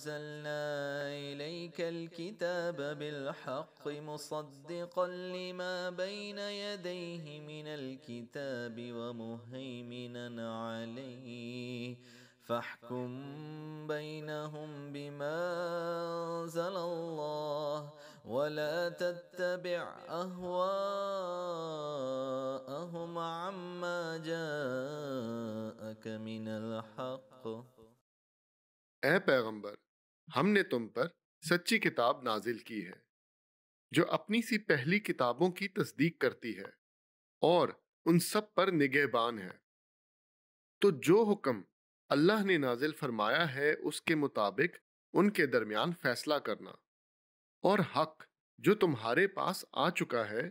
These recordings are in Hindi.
أنزلنا إليك الكتاب بالحق مصدقا لما بين يديه من الكتاب ومهيمنا عليه فاحكم بينهم بما أنزل الله ولا تتبع أهواءهم عما جاءك من الحق اے پیغمبر हमने तुम पर सच्ची किताब नाजिल की है जो अपनी सी पहली किताबों की तस्दीक करती है और उन सब पर निगहबान है तो जो हुक्म अल्लाह ने नाजिल फरमाया है उसके मुताबिक उनके दरमियान फैसला करना और हक जो तुम्हारे पास आ चुका है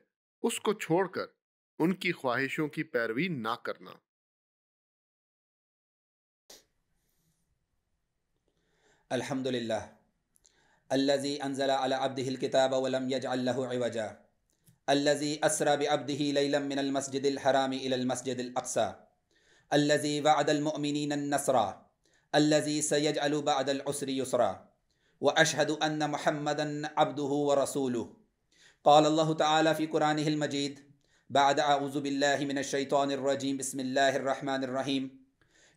उसको छोड़कर उनकी ख्वाहिशों की पैरवी ना करना الحمد لله الذي أنزل على عبده الكتاب ولم يجعل له عوجا الذي أسرى بعبده ليلا من المسجد الحرام إلى المسجد الأقصى الذي بعد المؤمنين النصرى الذي سيجعل بعد العسر يسرا وأشهد أن محمدا عبده ورسوله قال الله تعالى في قرآنه المجيد بعد أعوذ بالله من الشيطان الرجيم بسم الله الرحمن الرحيم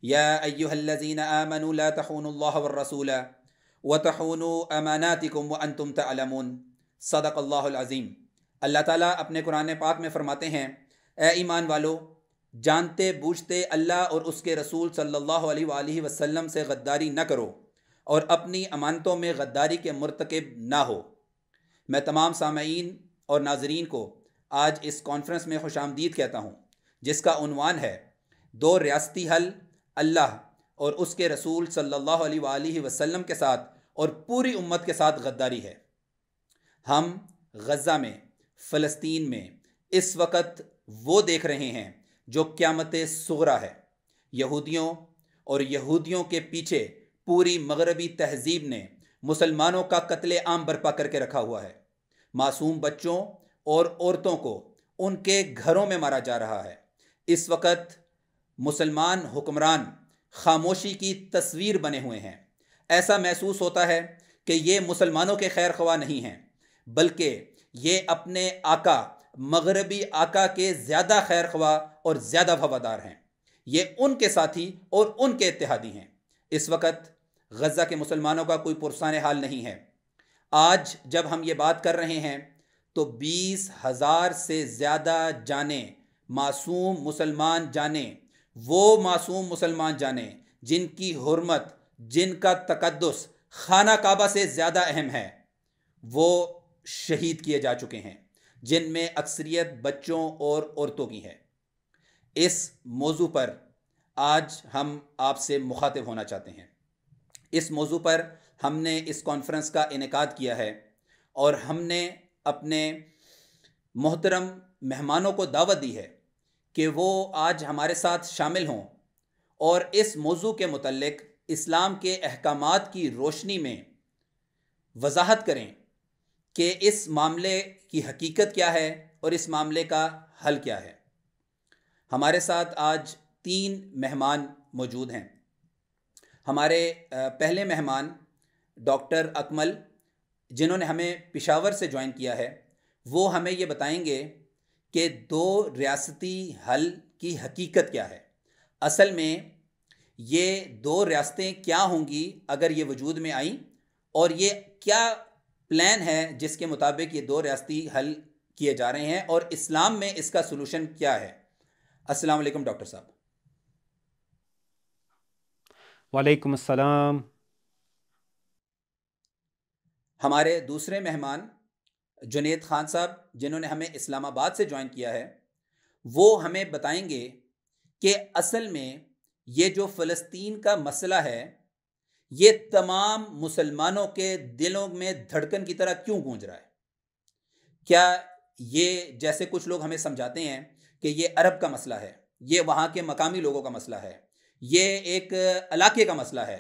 يا أيها الذين آمنوا لا تخونوا الله والرسول वतहूनु अमानातिकुम व अनतुम तलमून सदक अल्लाज़ीम अल्लाह ताला अपने कुरान पाक में फ़रमाते हैं ए ईमान वालो जानते बूझते अल्लाह और उसके रसूल सल्लल्लाहु अलैहि वसल्लम से गद्दारी ना करो और अपनी अमानतों में गद्दारी के मरतकब ना हो मैं तमाम सामीन और नाजरीन को आज इस कॉन्फ्रेंस में खुश आमदीद कहता हूँ जिसका उनवान है दो रियासती हल अल्लाह और उसके रसूल सल्लल्लाहु अलैहि वसल्लम के साथ और पूरी उम्मत के साथ गद्दारी है हम गज़ा में फ़लस्तीन में इस वक्त वो देख रहे हैं जो क़्यामत सगरा है यहूदियों और यहूदियों के पीछे पूरी मगरबी तहजीब ने मुसलमानों का कत्ले आम बर्पा करके रखा हुआ है मासूम बच्चों और औरतों को उनके घरों में मारा जा रहा है इस वक्त मुसलमान हुक्मरान खामोशी की तस्वीर बने हुए हैं ऐसा महसूस होता है कि ये मुसलमानों के खैर खवा नहीं हैं बल्कि ये अपने आका मगरबी आका के ज़्यादा खैर खवा और ज़्यादा वफादार हैं ये उनके साथी और उनके इतिहादी हैं इस वक्त गज़ा के मुसलमानों का कोई पुरसान हाल नहीं है आज जब हम ये बात कर रहे हैं तो बीस हज़ार से ज़्यादा जाने मासूम मुसलमान जाने वो मासूम मुसलमान जाने जिनकी हरमत जिनका तकदस खाना काबा से ज़्यादा अहम है वो शहीद किए जा चुके हैं जिनमें अक्सरियत बच्चों और औरतों की है इस मौजू पर आज हम आपसे मुखातिब होना चाहते हैं इस मौजू पर हमने इस कॉन्फ्रेंस का इनका किया है और हमने अपने मोहतरम मेहमानों को दावत दी है कि वो आज हमारे साथ शामिल हों और इस मौजू के मतलब इस्लाम के अहकाम की रोशनी में वजाहत करें कि इस मामले की हकीकत क्या है और इस मामले का हल क्या है हमारे साथ आज तीन मेहमान मौजूद हैं हमारे पहले मेहमान डॉक्टर अकमल जिन्होंने हमें पिशावर से ज्वाइन किया है वो हमें ये बताएंगे कि दो रियासती हल की हकीकत क्या है असल में ये दो रियासतें क्या होंगी अगर ये वजूद में आई और ये क्या प्लान है जिसके मुताबिक ये दो रियासती हल किए जा रहे हैं और इस्लाम में इसका सोलूशन क्या है अस्सलाम वालेकुम डॉक्टर साहब वालेकुम अस्सलाम हमारे दूसरे मेहमान जुनेद खान साहब जिन्होंने हमें इस्लामाबाद से ज्वाइन किया है वो हमें बताएंगे कि असल में ये जो फ़लस्तीन का मसला है ये तमाम मुसलमानों के दिलों में धड़कन की तरह क्यों गूंज रहा है क्या ये जैसे कुछ लोग हमें समझाते हैं कि ये अरब का मसला है ये वहाँ के मकामी लोगों का मसला है ये एक इलाके का मसला है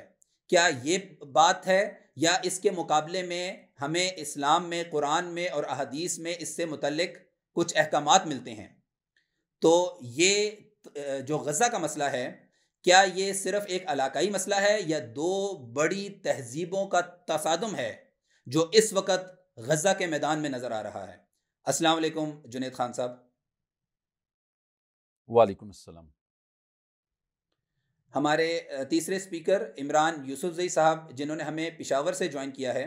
क्या ये बात है या इसके मुकाबले में हमें इस्लाम में कुरान में और अहदीस में इससे मुतलक कुछ अहकाम मिलते हैं तो ये जो गज़ा का मसला है क्या ये सिर्फ़ एक इलाकई मसला है या दो बड़ी तहजीबों का तसादम है जो इस वक्त गज़ा के मैदान में नज़र आ रहा है असला वालेकुम जुनेद खान साहब वालेकुम हमारे तीसरे स्पीकर इमरान यूसुफ जई साहब जिन्होंने हमें पिशावर से ज्वाइन किया है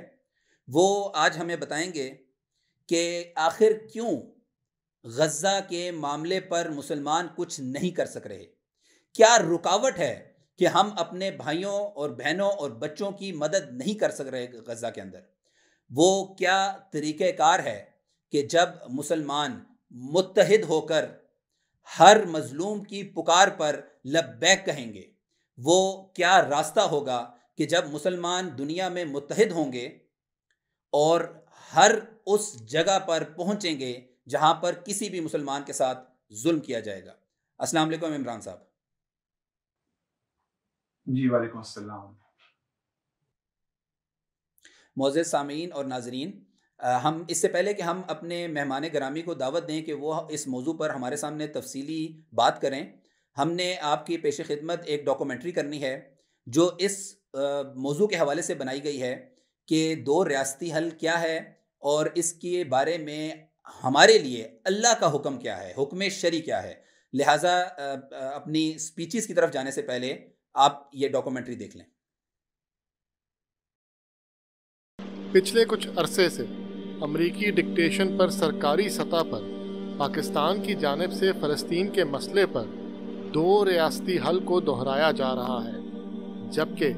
वो आज हमें बताएंगे कि आखिर क्यों गज़ा के मामले पर मुसलमान कुछ नहीं कर सक रहे क्या रुकावट है कि हम अपने भाइयों और बहनों और बच्चों की मदद नहीं कर सक रहे गज़ा के अंदर वो क्या तरीक़ार है कि जब मुसलमान मुतहद होकर हर मज़लूम की पुकार पर लबैक कहेंगे वो क्या रास्ता होगा कि जब मुसलमान दुनिया में मुतहद होंगे और हर उस जगह पर पहुँचेंगे जहाँ पर किसी भी मुसलमान के साथ जुल्म किया जाएगा अस्सलाम वालेकुम इमरान साहब जी वालेकुम अस्सलाम मोज़ सामीन और नाजरीन हम इससे पहले कि हम अपने मेहमान ग्रामी को दावत दें कि वो इस मौजू पर हमारे सामने तफसीली बात करें हमने आपकी पेश खिदमत एक डॉक्यूमेंट्री करनी है जो इस मौजू के हवाले से बनाई गई है कि दो रियासती हल क्या है और इसके बारे में हमारे लिए अल्लाह का हुक्म क्या है हुक्म शरी क्या है लिहाजा अपनी स्पीचेस की तरफ जाने से पहले आप ये डॉक्यूमेंट्री देख लें पिछले कुछ अरसे से अमरीकी डिक्टेशन पर सरकारी सतह पर पाकिस्तान की जानब से फ़लस्तीन के मसले पर दो रियासती हल को दोहराया जा रहा है जबकि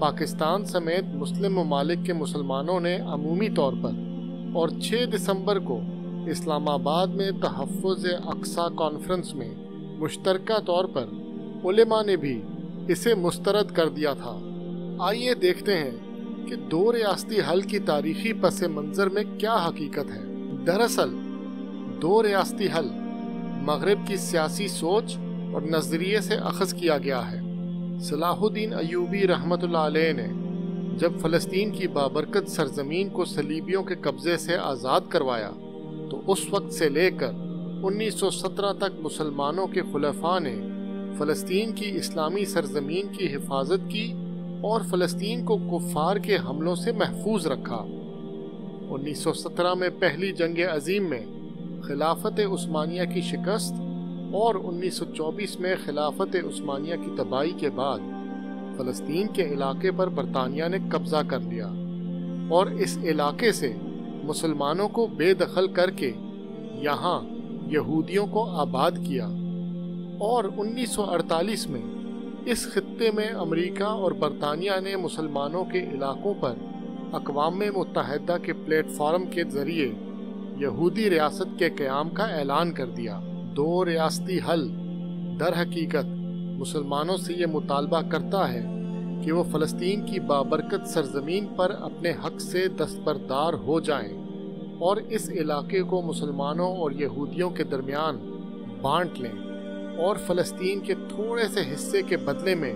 पाकिस्तान समेत मुस्लिम ममालिक के मुसलमानों ने अमूमी तौर पर और 6 दिसंबर को इस्लामाबाद में तहफ़ अक्सा कॉन्फ्रेंस में मुश्तरक तौर पर उलेमा ने भी इसे मुस्तरद कर दिया था आइए देखते हैं कि दो रियासती हल की तारीखी पस मंज़र में क्या हकीकत है दरअसल दो रियासती हल मगरब की सियासी सोच और नज़रिए से अखज़ किया गया है सलाहुद्दीन अयूबी रहमत ने जब फ़लस्तीन की बाबरकत सरजमीन को सलीबियों के कब्ज़े से आज़ाद करवाया तो उस वक्त से लेकर 1917 तक मुसलमानों के खलफा ने फ़लस्तीन की इस्लामी सरजमीन की हिफाजत की और फ़लस्तीन को कुफार के हमलों से महफूज रखा 1917 में पहली जंग अजीम में खिलाफत उस्मानिया की शिकस्त और 1924 में खिलाफत उस्मानिया की तबाही के बाद फ़लस्तीन के इलाके पर बरतानिया ने कब्ज़ा कर लिया और इस इलाके से मुसलमानों को बेदखल करके यहाँ यहूदियों को आबाद किया और 1948 में इस खत्े में अमेरिका और बरतानिया ने मुसलमानों के इलाकों पर अकवाम मुतहदा के प्लेटफार्म के ज़रिए यहूदी रियासत के क़्याम का ऐलान कर दिया दो रियासती हल दर हकीकत मुसलमानों से ये मुतालबा करता है कि वो फ़लस्तीन की बाबरकत सरजमीन पर अपने हक से दस्तरदार हो जाएं और इस इलाके को मुसलमानों और यहूदियों के दरमियान बांट लें और फ़लस्तीन के थोड़े से हिस्से के बदले में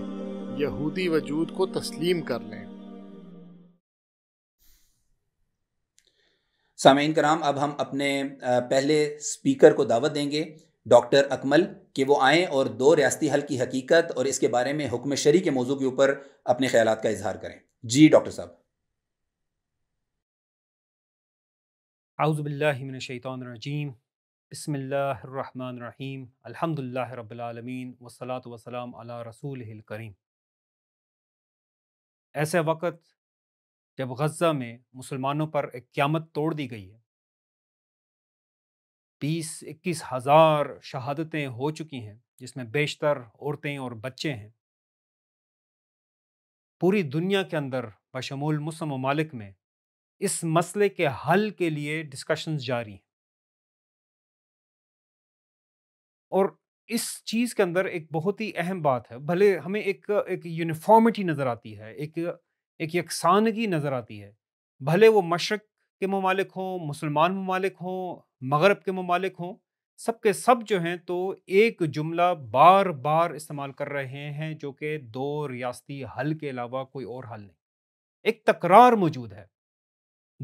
यहूदी वजूद को तस्लीम कर लें सामीन कराम अब हम अपने पहले स्पीकर को दावत देंगे डॉक्टर अकमल कि वो आएँ और दो रियाती हल की हकीकत और इसके बारे में हुक्म शरी के मौजू के ऊपर अपने ख्याल का इजहार करें जी डॉक्टर साहब आउज़बिल्लिमिनशैतरजीम बसमीम अलहमदिल्ला रबालमीन वसलात वसलाम अला रसूल करीम ऐसे वक़्त जब गज़ा में मुसलमानों पर एक क्यामत तोड़ दी गई है बीस इक्कीस हज़ार शहादतें हो चुकी हैं जिसमें बेशतर औरतें और बच्चे हैं पूरी दुनिया के अंदर बशमूल मुस्लिम ममालिक में इस मसले के हल के लिए डिस्कशंस जारी हैं और इस चीज़ के अंदर एक बहुत ही अहम बात है भले हमें एक एक यूनिफॉर्मिटी नज़र आती है एक एक यकसानगी नज़र आती है भले वो मशरक़ के ममालिक हों मुसलमान ममालिक हों मगरब के ममालिक हों सब के सब जो हैं तो एक जुमला बार बार इस्तेमाल कर रहे हैं जो कि दो रियासती हल के अलावा कोई और हल नहीं एक तकरार मौजूद है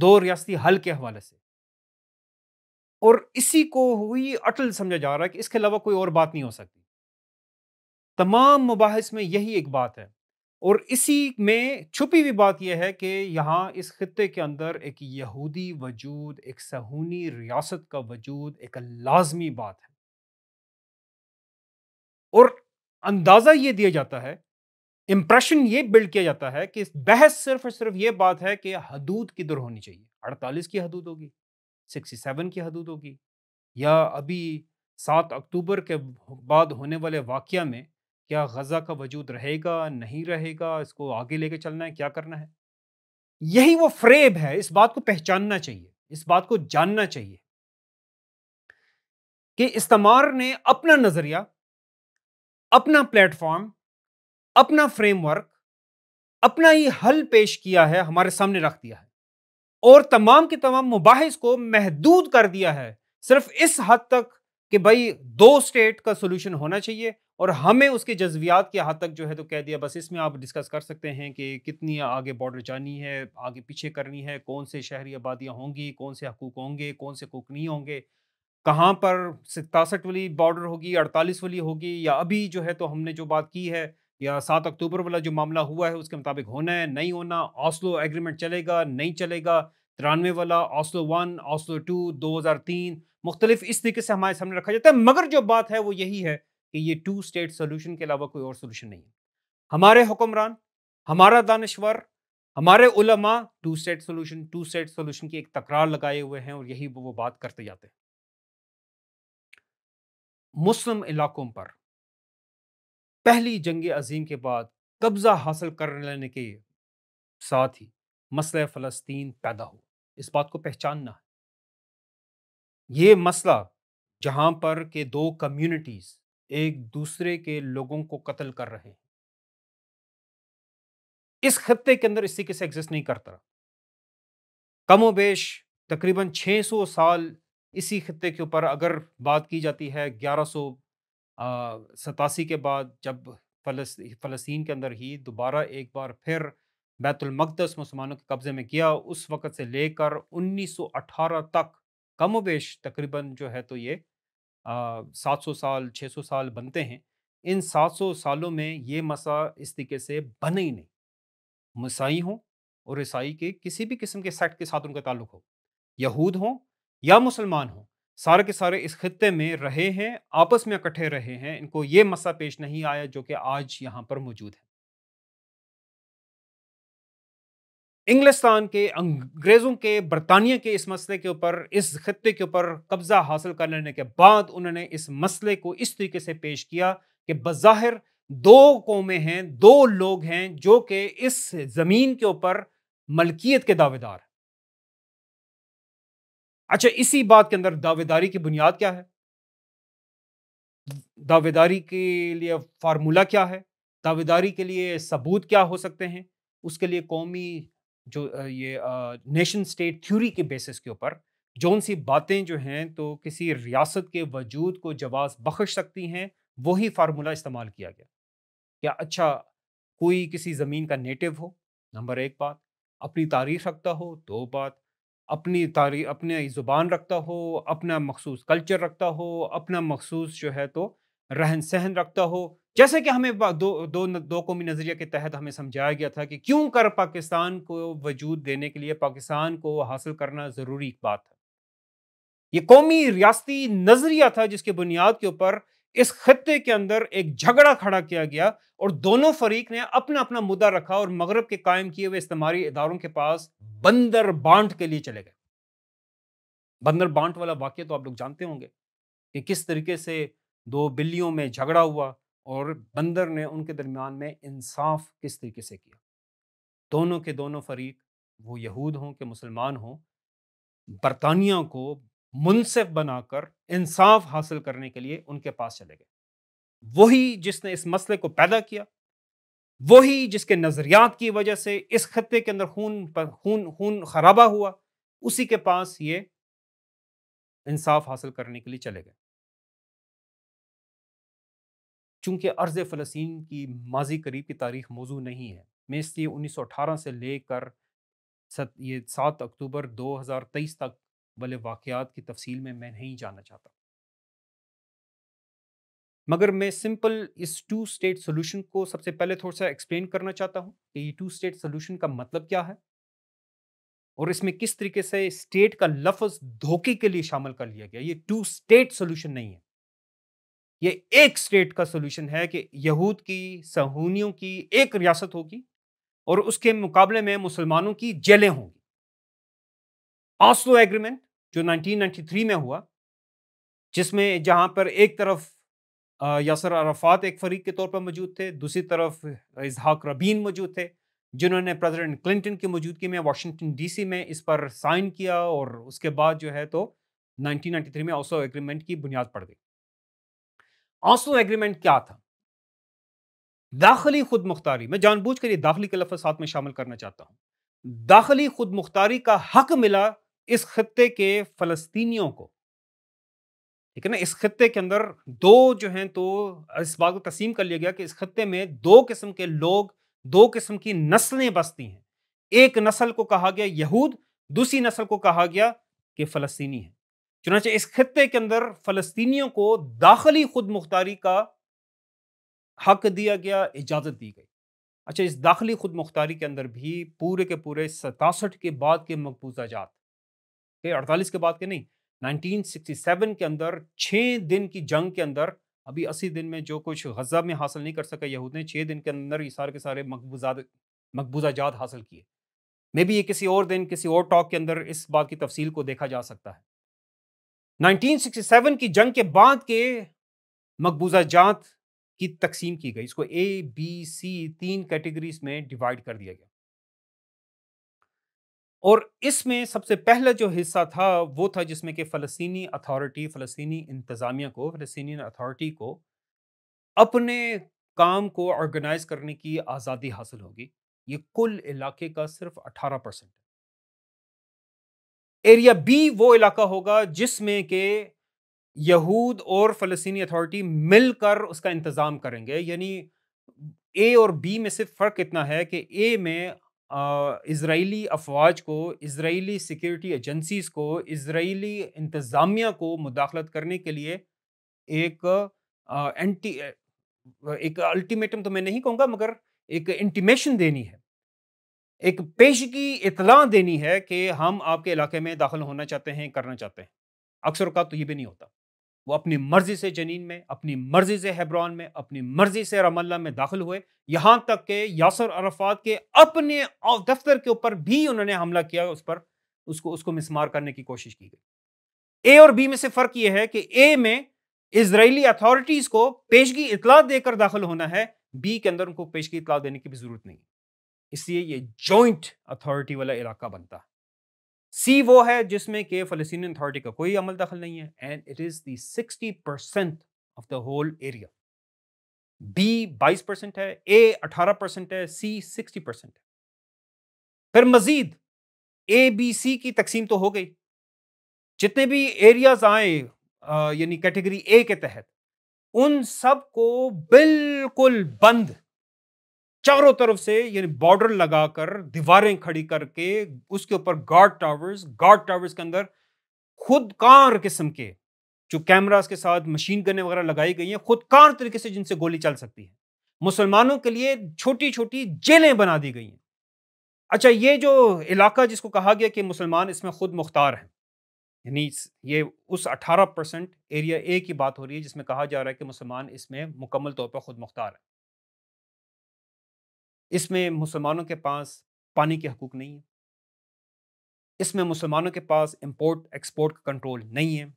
दो रियासती हल के हवाले से और इसी को हुई अटल समझा जा रहा है कि इसके अलावा कोई और बात नहीं हो सकती तमाम मुबास में यही एक बात है और इसी में छुपी हुई बात यह है कि यहाँ इस खत्े के अंदर एक यहूदी वजूद एक सहूनी रियासत का वजूद एक लाजमी बात है और अंदाज़ा ये दिया जाता है इम्प्रेशन ये बिल्ड किया जाता है कि बहस सिर्फ और सिर्फ ये बात है कि हदूद किधर होनी चाहिए अड़तालीस की हदूद होगी सिक्सटी सेवन की हदूद होगी या अभी सात अक्टूबर के बाद होने वाले वाक़ में क्या गजा का वजूद रहेगा नहीं रहेगा इसको आगे लेके चलना है क्या करना है यही वो फ्रेब है इस बात को पहचानना चाहिए इस बात को जानना चाहिए कि इस्तेमार ने अपना नज़रिया अपना प्लेटफॉर्म अपना फ्रेमवर्क अपना ही हल पेश किया है हमारे सामने रख दिया है और तमाम के तमाम मुबाहिस को महदूद कर दिया है सिर्फ इस हद तक कि भाई दो स्टेट का सोल्यूशन होना चाहिए और हमें उसके जज्बियात के हद तक जो है तो कह दिया बस इसमें आप डिस्कस कर सकते हैं कि कितनी आगे बॉर्डर जानी है आगे पीछे करनी है कौन से शहरी आबादियाँ होंगी कौन से हकूक होंगे कौन से हकूक नहीं होंगे कहाँ पर सतासठ वाली बॉर्डर होगी अड़तालीस वाली होगी या अभी जो है तो हमने जो बात की है या सात अक्टूबर वाला जो मामला हुआ है उसके मुताबिक होना है नहीं होना ऑस्लो एग्रीमेंट चलेगा नहीं चलेगा तिरानवे वाला ऑस्लो वन ऑस्लो टू दो हज़ार तीन मुख्तलिफ इस तरीके से हमारे सामने रखा जाता है मगर जो बात है वो यही है कि ये टू स्टेट सोल्यूशन के अलावा कोई और सोल्यूशन नहीं है हमारे हुक्मरान हमारा दानश्वर हमारे उलमा two state solution two state solution की एक तकरार लगाए हुए हैं और यही वो बात करते जाते हैं मुस्लिम इलाकों पर पहली जंग अजीम के बाद कब्जा हासिल कर लेने के साथ ही मसला फ़लस्तीन पैदा हो इस बात को पहचानना है ये मसला जहां पर के दो कम्युनिटीज़ एक दूसरे के लोगों को कत्ल कर रहे हैं इस खत्ते के अंदर इसी किस एग्जिस्ट नहीं करता कमोबेश तकरीबन 600 साल इसी खत्ते के ऊपर अगर बात की जाती है ग्यारह सौ सतासी के बाद जब फलस फ़लस्तीन के अंदर ही दोबारा एक बार फिर बैतुलमकदस मुसलमानों के कब्ज़े में किया उस वक़्त से लेकर 1918 तक कमोबेश तकरीबन जो है तो ये सात सौ साल छः सौ साल बनते हैं इन सात सौ सालों में ये मसा इस तरीके से बने ही नहीं मसाई हों और ईसाई के किसी भी किस्म के सेक्ट के साथ उनका ताल्लुक हो यहूद हों या मुसलमान हों सारे के सारे इस खत्े में रहे हैं आपस में इकट्ठे रहे हैं इनको ये मसा पेश नहीं आया जो कि आज यहाँ पर मौजूद है इंग्लिस्तान के अंग्रेज़ों के बरतानिया के इस मसले के ऊपर इस खत्े के ऊपर कब्ज़ा हासिल कर लेने के बाद उन्होंने इस मसले को इस तरीके से पेश किया कि बज़ाहिर दो कौमें हैं दो लोग हैं जो कि इस ज़मीन के ऊपर मलकियत के दावेदार अच्छा इसी बात के अंदर दावेदारी की बुनियाद क्या है दावेदारी के लिए फार्मूला क्या है दावेदारी के लिए सबूत क्या हो सकते हैं उसके लिए कौमी जो ये नेशन स्टेट थ्योरी के बेसिस के ऊपर जौन सी बातें जो हैं तो किसी रियासत के वजूद को जवाब बख्श सकती हैं वही फार्मूला इस्तेमाल किया गया क्या अच्छा कोई किसी ज़मीन का नेटिव हो नंबर एक बात अपनी तारीख रखता हो दो बात अपनी तारीख अपने ज़ुबान रखता हो अपना मखसूस कल्चर रखता हो अपना मखसूस जो है तो रहन सहन रखता हो जैसे कि हमें दो दो दो कौमी नज़रिया के तहत हमें समझाया गया था कि क्यों कर पाकिस्तान को वजूद देने के लिए पाकिस्तान को हासिल करना ज़रूरी बात है ये कौमी रियाती नज़रिया था जिसके बुनियाद के ऊपर इस खत्े के अंदर एक झगड़ा खड़ा किया गया और दोनों फरीक ने अपना अपना मुद्दा रखा और मगरब के कायम किए हुए इस्तेमारी इदारों के पास बंदर बांट के लिए चले गए बंदर बांट वाला वाक्य तो आप लोग जानते होंगे कि किस तरीके से दो बिल्लियों में झगड़ा हुआ और बंदर ने उनके दरमियान में इंसाफ किस तरीके से किया दोनों के दोनों फरीक वो यहूद हों के मुसलमान हों बरतानिया को मुनसिफ बनाकर इंसाफ हासिल करने के लिए उनके पास चले गए वही जिसने इस मसले को पैदा किया वही जिसके नज़रियात की वजह से इस खत्ते के अंदर खून खून खून खराबा हुआ उसी के पास ये इंसाफ हासिल करने के लिए चले गए चूँकि अर्ज़ फ़लस्तीन की माजी करीब की तारीख मौजू नहीं है मैं इसलिए उन्नीस सौ अठारह से लेकर सत ये सात अक्टूबर दो हज़ार तेईस तक वाले वाक़ात की तफसील में मैं नहीं जाना चाहता मगर मैं सिंपल इस टू स्टेट सोल्यूशन को सबसे पहले थोड़ा सा एक्सप्लेन करना चाहता हूँ कि ये टू स्टेट सोल्यूशन का मतलब क्या है और इसमें किस तरीके से स्टेट का लफ्ज धोखे के लिए शामिल कर लिया गया ये टू स्टेट सोल्यूशन नहीं है ये एक स्टेट का सोल्यूशन है कि यहूद की सहूनियों की एक रियासत होगी और उसके मुकाबले में मुसलमानों की जेलें होंगी ऑस्लो एग्रीमेंट जो 1993 में हुआ जिसमें जहां पर एक तरफ यासर अरफात एक फरीक के तौर पर मौजूद थे दूसरी तरफ इजहाक रबीन मौजूद थे जिन्होंने प्रेसिडेंट क्लिंटन की मौजूदगी में वाशिंगटन डीसी में इस पर साइन किया और उसके बाद जो है तो 1993 में ऑस्लो एग्रीमेंट की बुनियाद पड़ गई ऑस्लो एग्रीमेंट क्या था दाखिली खुद मुख्तारी मैं जानबूझ कर ये दाखिली के लफ्ज साथ में शामिल करना चाहता हूं दाखिली खुद मुख्तारी का हक मिला इस खत्े के फलस्तियों को ठीक है ना इस खत्े के अंदर दो जो हैं तो इस बात को तस्म कर लिया गया कि इस खत्ते में दो किस्म के लोग दो किस्म की नस्लें बसती हैं एक नस्ल को कहा गया यहूद दूसरी नस्ल को कहा गया कि फ़लस्तीनी है चुनाचे इस खत्े के अंदर फलस्तियों को दाखिली खुद मुख्तारी का हक दिया गया इजाज़त दी गई अच्छा इस दाखिली खुद मुख्तारी के अंदर भी पूरे के पूरे सतासठ के बाद के मकबूजा जात के अड़तालीस के बाद के नहीं 1967 के अंदर छः दिन की जंग के अंदर अभी अस्सी दिन में जो कुछ गजा में हासिल नहीं कर सका यहूद ने छः दिन के अंदर ये सारे के सारे मकबूजा मकबूजा जात हासिल किए मे बी ये किसी और दिन किसी और टॉक के अंदर इस बात की तफसील को देखा जा सकता है 1967 की जंग के बाद के मकबूजा जात की तकसीम की गई इसको ए बी सी तीन कैटेगरीज में डिवाइड कर दिया गया और इसमें सबसे पहला जो हिस्सा था वो था जिसमें कि फ़लस्तनी अथॉरिटी फ़लस्तनी इंतज़ामिया को फ़लस्तनी अथॉरिटी को अपने काम को ऑर्गेनाइज करने की आज़ादी हासिल होगी ये कुल इलाके का सिर्फ 18 परसेंट एरिया बी वो इलाका होगा जिसमें के यहूद और फलस्तनी अथॉरिटी मिलकर उसका इंतज़ाम करेंगे यानी ए और बी में सिर्फ फ़र्क इतना है कि ए में इसराइली अफवाज को इसराइली सिक्योरिटी एजेंसीज को इसराइली इंतज़ामिया को मुदाखलत करने के लिए एक आ, एंटी एक अल्टीमेटम तो मैं नहीं कहूँगा मगर एक इंटीमेशन देनी है एक पेश की इतला देनी है कि हम आपके इलाके में दाखिल होना चाहते हैं करना चाहते हैं अक्सर का तो ये भी नहीं होता वो अपनी मर्ज़ी से जनीन में अपनी मर्ज़ी से हैब्रॉन में अपनी मर्ज़ी से रमल्ला में दाखिल हुए यहाँ तक के यासर अरफात के अपने दफ्तर के ऊपर भी उन्होंने हमला किया उस पर उसको उसको मिसमार करने की कोशिश की गई ए और बी में से फ़र्क यह है कि ए में इसराइली अथॉरिटीज़ को पेशगी इतला देकर दाखिल होना है बी के अंदर उनको पेशगी इतला देने की भी ज़रूरत नहीं इसलिए ये जॉइंट अथॉरिटी वाला इलाका बनता सी वो है जिसमें कि फलस्तीन अथॉरिटी का कोई अमल दखल नहीं है and it is sixty percent of the whole area B बाईस परसेंट है ए अठारह परसेंट है सी सिक्सटी परसेंट है फिर मजीद ए बी सी की तकसीम तो हो गई जितने भी एरियाज आए यानी कैटेगरी ए के तहत उन सब को बिल्कुल बंद चारों तरफ से यानी बॉर्डर लगाकर दीवारें खड़ी करके उसके ऊपर गार्ड टावर्स गार्ड टावर्स के अंदर खुद कार किस्म के जो कैमरास के साथ मशीन गने वगैरह लगाई गई हैं खुद कार तरीके से जिनसे गोली चल सकती है मुसलमानों के लिए छोटी छोटी जेलें बना दी गई हैं अच्छा ये जो इलाका जिसको कहा गया कि मुसलमान इसमें खुद मुख्तार हैं यानी ये उस 18 परसेंट एरिया ए की बात हो रही है जिसमें कहा जा रहा है कि मुसलमान इसमें मुकम्मल तौर पर खुद मुख्तार है इसमें मुसलमानों के पास पानी के हकूक नहीं है इसमें मुसलमानों के पास इंपोर्ट एक्सपोर्ट का कंट्रोल नहीं है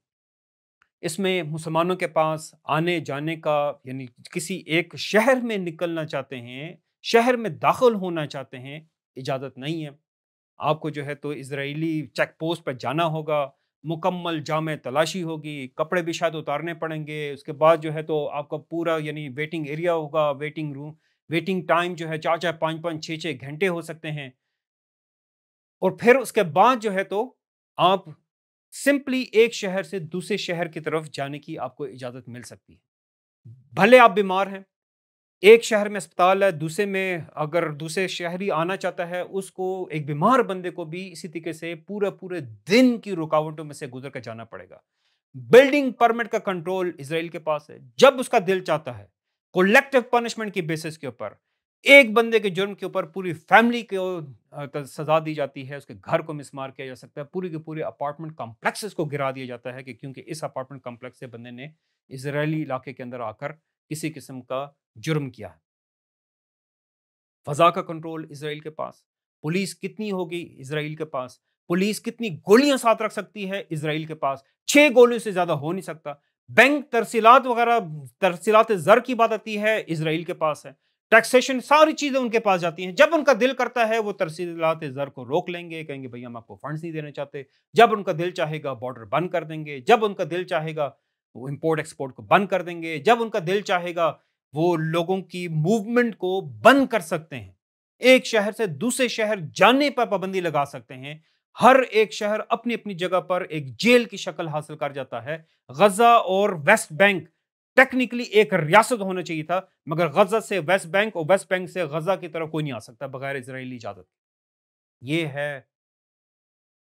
इसमें मुसलमानों के पास आने जाने का यानी किसी एक शहर में निकलना चाहते हैं शहर में दाखिल होना चाहते हैं इजाज़त नहीं है आपको जो है तो इसराइली चेक पोस्ट पर जाना होगा मुकम्मल जाम तलाशी होगी कपड़े भी शायद उतारने पड़ेंगे उसके बाद जो है तो आपका पूरा यानी वेटिंग एरिया होगा वेटिंग रूम वेटिंग टाइम जो है चार चार पाँच पाँच छः छः घंटे हो सकते हैं और फिर उसके बाद जो है तो आप सिंपली एक शहर से दूसरे शहर की तरफ जाने की आपको इजाज़त मिल सकती है भले आप बीमार हैं एक शहर में अस्पताल है दूसरे में अगर दूसरे शहर ही आना चाहता है उसको एक बीमार बंदे को भी इसी तरीके से पूरे पूरे दिन की रुकावटों में से गुजर कर जाना पड़ेगा बिल्डिंग परमिट का कंट्रोल इसराइल के पास है जब उसका दिल चाहता है कोलेक्टिव पनिशमेंट की बेसिस के ऊपर एक बंदे के जुर्म के ऊपर पूरी फैमिली को सजा दी जाती है उसके घर को मिसमार किया जा सकता है पूरी के पूरे अपार्टमेंट कॉम्प्लेक्सेस को गिरा दिया जाता है कि क्योंकि इस अपार्टमेंट कॉम्प्लेक्स से बंदे ने इसराइली इलाके के अंदर आकर किसी किस्म का जुर्म किया है फजा का कंट्रोल इसराइल के पास पुलिस कितनी होगी इसराइल के पास पुलिस कितनी गोलियां साथ रख सकती है इसराइल के पास छह गोलियों से ज्यादा हो नहीं सकता बैंक तरसीलात वगैरह तरसीलात ज़र की बात आती है इसराइल के पास है टैक्सेशन सारी चीज़ें उनके पास जाती हैं जब उनका दिल करता है वो तरसीलात ज़र को रोक लेंगे कहेंगे भैया हम आपको फंड्स नहीं देना चाहते जब उनका दिल चाहेगा बॉर्डर बंद कर देंगे जब उनका दिल चाहेगा वो इम्पोर्ट एक्सपोर्ट को बंद कर देंगे जब उनका दिल चाहेगा वो लोगों की मूवमेंट को बंद कर सकते हैं एक शहर से दूसरे शहर जाने पर पाबंदी लगा सकते हैं हर एक शहर अपनी अपनी जगह पर एक जेल की शक्ल हासिल कर जाता है गजा और वेस्ट बैंक टेक्निकली एक रियासत होना चाहिए था मगर गजा से वेस्ट बैंक और वेस्ट बैंक से गजा की तरफ कोई नहीं आ सकता बगैर इसराइली इजाजत ये है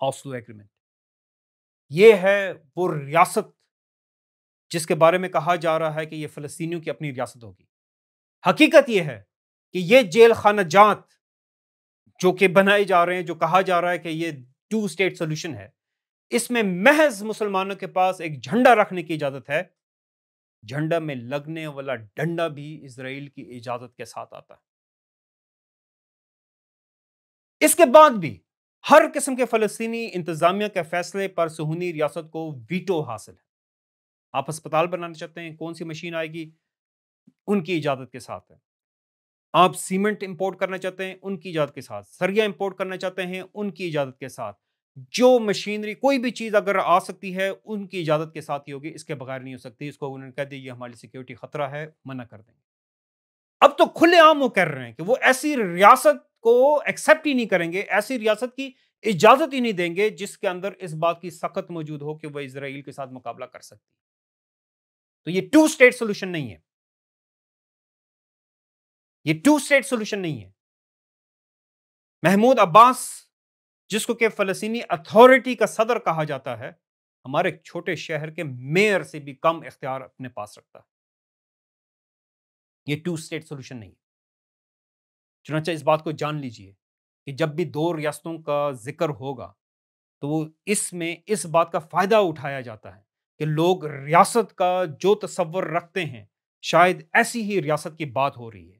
ऑस्लो एग्रीमेंट ये है वो रियासत जिसके बारे में कहा जा रहा है कि यह फ़लस्तियों की अपनी रियासत होगी हकीकत यह है कि यह जेल खाना जात जो कि बनाए जा रहे हैं जो कहा जा रहा है कि ये टू स्टेट सोल्यूशन है इसमें महज मुसलमानों के पास एक झंडा रखने की इजाज़त है झंडा में लगने वाला डंडा भी इसराइल की इजाज़त के साथ आता है इसके बाद भी हर किस्म के फलस्तीनी इंतजामिया के फैसले पर सुहूनी रियासत को वीटो हासिल है आप अस्पताल बनाना चाहते हैं कौन सी मशीन आएगी उनकी इजाज़त के साथ है आप सीमेंट इंपोर्ट करना चाहते हैं उनकी इजाज़त के साथ सरिया इंपोर्ट करना चाहते हैं उनकी इजाज़त के साथ जो मशीनरी कोई भी चीज़ अगर आ सकती है उनकी इजाज़त के साथ ही होगी इसके बगैर नहीं हो सकती इसको उन्होंने कह दिया ये हमारी सिक्योरिटी ख़तरा है मना कर देंगे अब तो खुलेआम वो कह रहे हैं कि वो ऐसी रियासत को एक्सेप्ट ही नहीं करेंगे ऐसी रियासत की इजाज़त ही नहीं देंगे जिसके अंदर इस बात की सख्त मौजूद हो कि वह इसराइल के साथ मुकाबला कर सकती तो ये टू स्टेट सोल्यूशन नहीं है ये टू स्टेट सोल्यूशन नहीं है महमूद अब्बास जिसको कि फलस्तीनी अथॉरिटी का सदर कहा जाता है हमारे छोटे शहर के मेयर से भी कम इख्तियार अपने पास रखता है ये टू स्टेट सोल्यूशन नहीं है चुनाचा इस बात को जान लीजिए कि जब भी दो रियासतों का जिक्र होगा तो इसमें इस बात का फ़ायदा उठाया जाता है कि लोग रियासत का जो तस्वर रखते हैं शायद ऐसी ही रियासत की बात हो रही है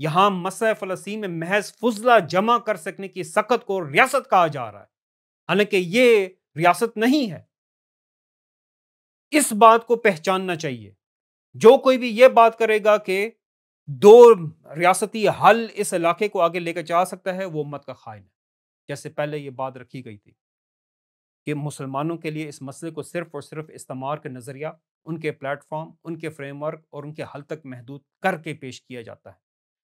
यहां मसह फलस्ती में महज फजला जमा कर सकने की सकत को रियासत कहा जा रहा है हालांकि ये रियासत नहीं है इस बात को पहचानना चाहिए जो कोई भी ये बात करेगा कि दो रियासती हल इस इलाके को आगे लेकर जा सकता है वो मत का खाइन है जैसे पहले ये बात रखी गई थी कि मुसलमानों के लिए इस मसले को सिर्फ और सिर्फ इस्तेमाल का नज़रिया उनके प्लेटफॉर्म उनके फ्रेमवर्क और उनके हल तक महदूद करके पेश किया जाता है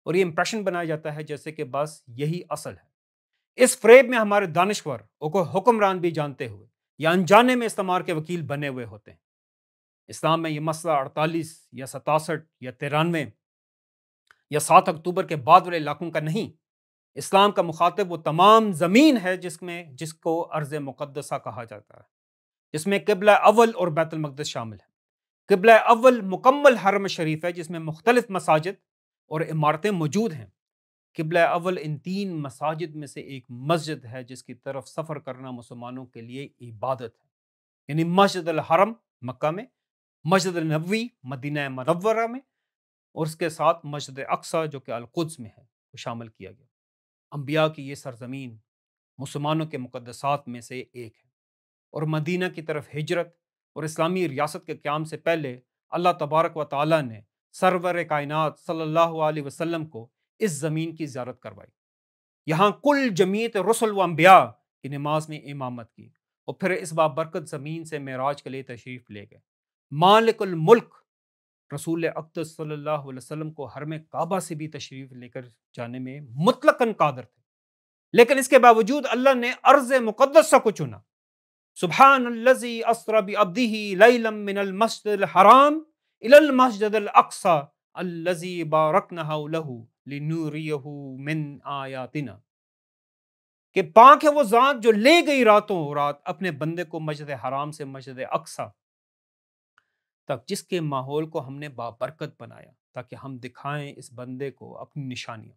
और ये इंप्रेशन बनाया जाता है जैसे कि बस यही असल है इस फ्रेब में हमारे दानश्वर को हुक्मरान भी जानते हुए या अनजाने में इस्तेमाल के वकील बने हुए होते हैं इस्लाम में ये मसला अड़तालीस या सतासठ या तिरानवे या सात अक्टूबर के बाद वाले इलाकों का नहीं इस्लाम का मुखातब वो तमाम ज़मीन है जिसमें जिसको अर्ज़ मुक़दसा कहा जाता है जिसमें किबला अव्वल और बैतुलमकद शामिल है किबला अव्वल मुकम्मल हरम शरीफ है जिसमें मुख्तलिफ मसाजिद और इमारतें मौजूद हैं किबला अव्वल इन तीन मसाजिद में से एक मस्जिद है जिसकी तरफ सफ़र करना मुसलमानों के लिए इबादत है यानी मस्जिद हरम मक्का में मस्जिद नबी मदीना मनवरा में और उसके साथ मस्जिद अक्सा जो कि अलकुद्स में है वो शामिल किया गया अम्बिया की ये सरजमीन मुसलमानों के मुकदसात में से एक है और मदीना की तरफ हिजरत और इस्लामी रियासत के क्याम से पहले अल्लाह तबारक व ताली ने सरवर कायनत सल्लल्लाहु वसलम को इस ज़मीन की ज्यारत करवाई यहाँ कुल जमीत रसुल अम्बिया की नमाज में इमामत की और फिर इस बाबरकत ज़मीन से महराज के लिए तशरीफ़ ले गए मालिकलमुल्क रसूल अकद को हर में काबा से भी तशरीफ़ लेकर जाने में मुतलकन कादर थे लेकिन इसके बावजूद अल्लाह ने अर्ज़ मुक़दसा को चुना सुबहानल्लज़ी अब्दी लैलम मिनल मस्जिद हराम इलमसजदलसा कि पाक है वो ज़ात जो ले गई रातों रात अपने बंदे को मस्जिद हराम से मस्जिद अक्सा तक जिसके माहौल को हमने बाबरकत बनाया ताकि हम दिखाएं इस बंदे को अपनी निशानियां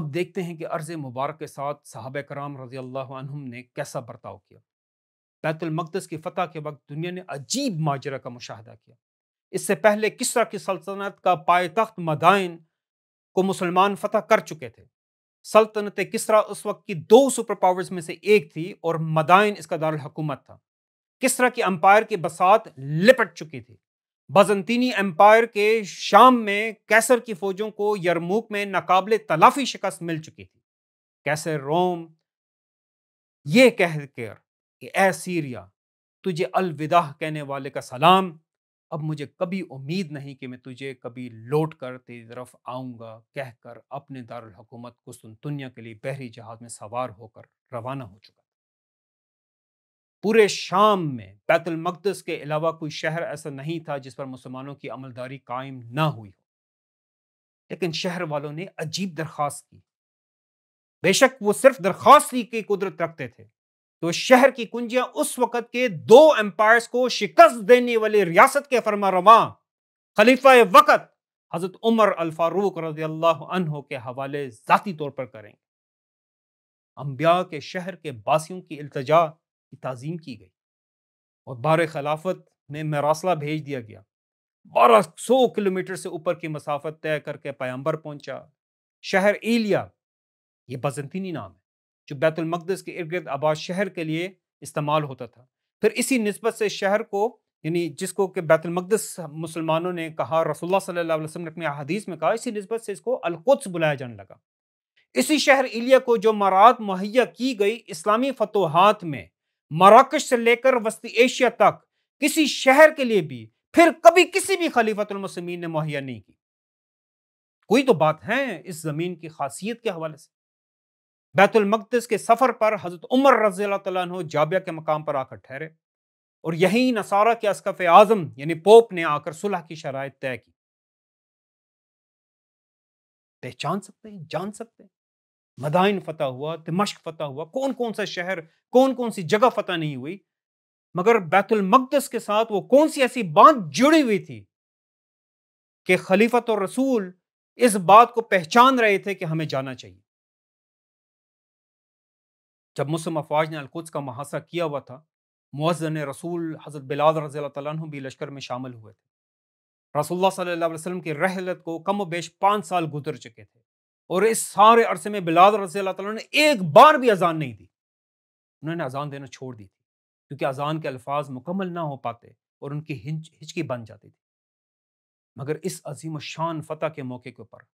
अब देखते हैं कि अर्ज़ मुबारक के साथ साहब कराम रजी अल्लाह ने कैसा बर्ताव किया बैतुलमकदस की फतह के वक्त दुनिया ने अजीब माजरा का मुशाहदा किया इससे पहले किसरा की सल्तनत का पायतख्त मदाइन को मुसलमान फतह कर चुके थे सल्तनत किसरा उस वक्त की दो सुपर पावर्स में से एक थी और मदाइन इसका दारकूमत था किसरा की अम्पायर की बसात लिपट चुकी थी बजंतीनी एम्पायर के शाम में कैसर की फौजों को यरमूक में नाकाबले तलाफी शिकस्त मिल चुकी थी कैसर रोम ये कहकर कि ए सीरिया तुझे अलविदा कहने वाले का सलाम अब मुझे कभी उम्मीद नहीं कि मैं तुझे कभी लौट कर तेरी तरफ आऊँगा कहकर अपने दारकूमत दुनिया के लिए बहरी जहाज में सवार होकर रवाना हो चुका पूरे शाम में बैतुल मकदस के अलावा कोई शहर ऐसा नहीं था जिस पर मुसलमानों की अमलदारी कायम ना हुई हो लेकिन शहर वालों ने अजीब दरख्वास्त की बेशक वो सिर्फ दरख्वास्त ही की कुदरत रखते थे तो शहर की कुंजियां उस वक़्त के दो एम्पायर्स को शिकस्त देने वाले रियासत के रवा खलीफा वक़्त हज़रत उमर अल फारूक रजी के हवाले ज़ाती तौर पर करेंगे अम्बिया के शहर के बासियों की अल्तजा की तज़ीम की गई और बार खिलाफत में मरासला भेज दिया गया बारह सौ किलोमीटर से ऊपर की मसाफत तय करके पैम्बर पहुंचा शहर एलिया ये बजंतीनी नाम है जो बैतुलमक़दस के इर्द गिर्द आबाद शहर के लिए इस्तेमाल होता था फिर इसी नस्बत से शहर को यानी जिसको कि बैतुलमक़दस मुसलमानों ने कहा रसोल्ला सल्लल्लाहु अलैहि वसल्लम ने अपने हदीस में कहा इसी नस्बत से इसको अलकुत्स बुलाया जाने लगा इसी शहर इलिया को जो मरात मुहैया की गई इस्लामी फतोहात में मराकश से लेकर वस्ती एशिया तक किसी शहर के लिए भी फिर कभी किसी भी खलीफतमसमीन ने मुहैया नहीं की कोई तो बात है इस ज़मीन की खासियत के हवाले से बैतुलमकदस के सफ़र पर हज़रत उमर रज़ी तु जाबिया के मकाम पर आकर ठहरे और यहीं नसारा के असकफ आज़म यानी पोप ने आकर सुलह की शराय तय की पहचान सकते हैं जान सकते हैं मदाइन फतेह हुआ तिमश्क फतेह हुआ कौन कौन सा शहर कौन कौन सी जगह फतेह नहीं हुई मगर बैतुलमकदस के साथ वो कौन सी ऐसी बात जुड़ी हुई थी कि खलीफत और रसूल इस बात को पहचान रहे थे कि हमें जाना चाहिए जब मुस्लिम अफवाज ने अलकुद्स का मुहासा किया हुआ था मुजन रसूल हज़रत बिलाल रजील तु भी लश्कर में शामिल हुए थे रसोल्ला सल्ला वसलम की रहलत को कम वेश बेश पाँच साल गुजर चुके थे और इस सारे अरसे में बिलाद रजील तु ने एक बार भी अजान नहीं दी उन्होंने अजान देना छोड़ दी थी क्योंकि अजान के अल्फाज मुकम्मल ना हो पाते और उनकी हिंच हिचकी बन जाती थी मगर इस अजीम शान फतह के मौके के ऊपर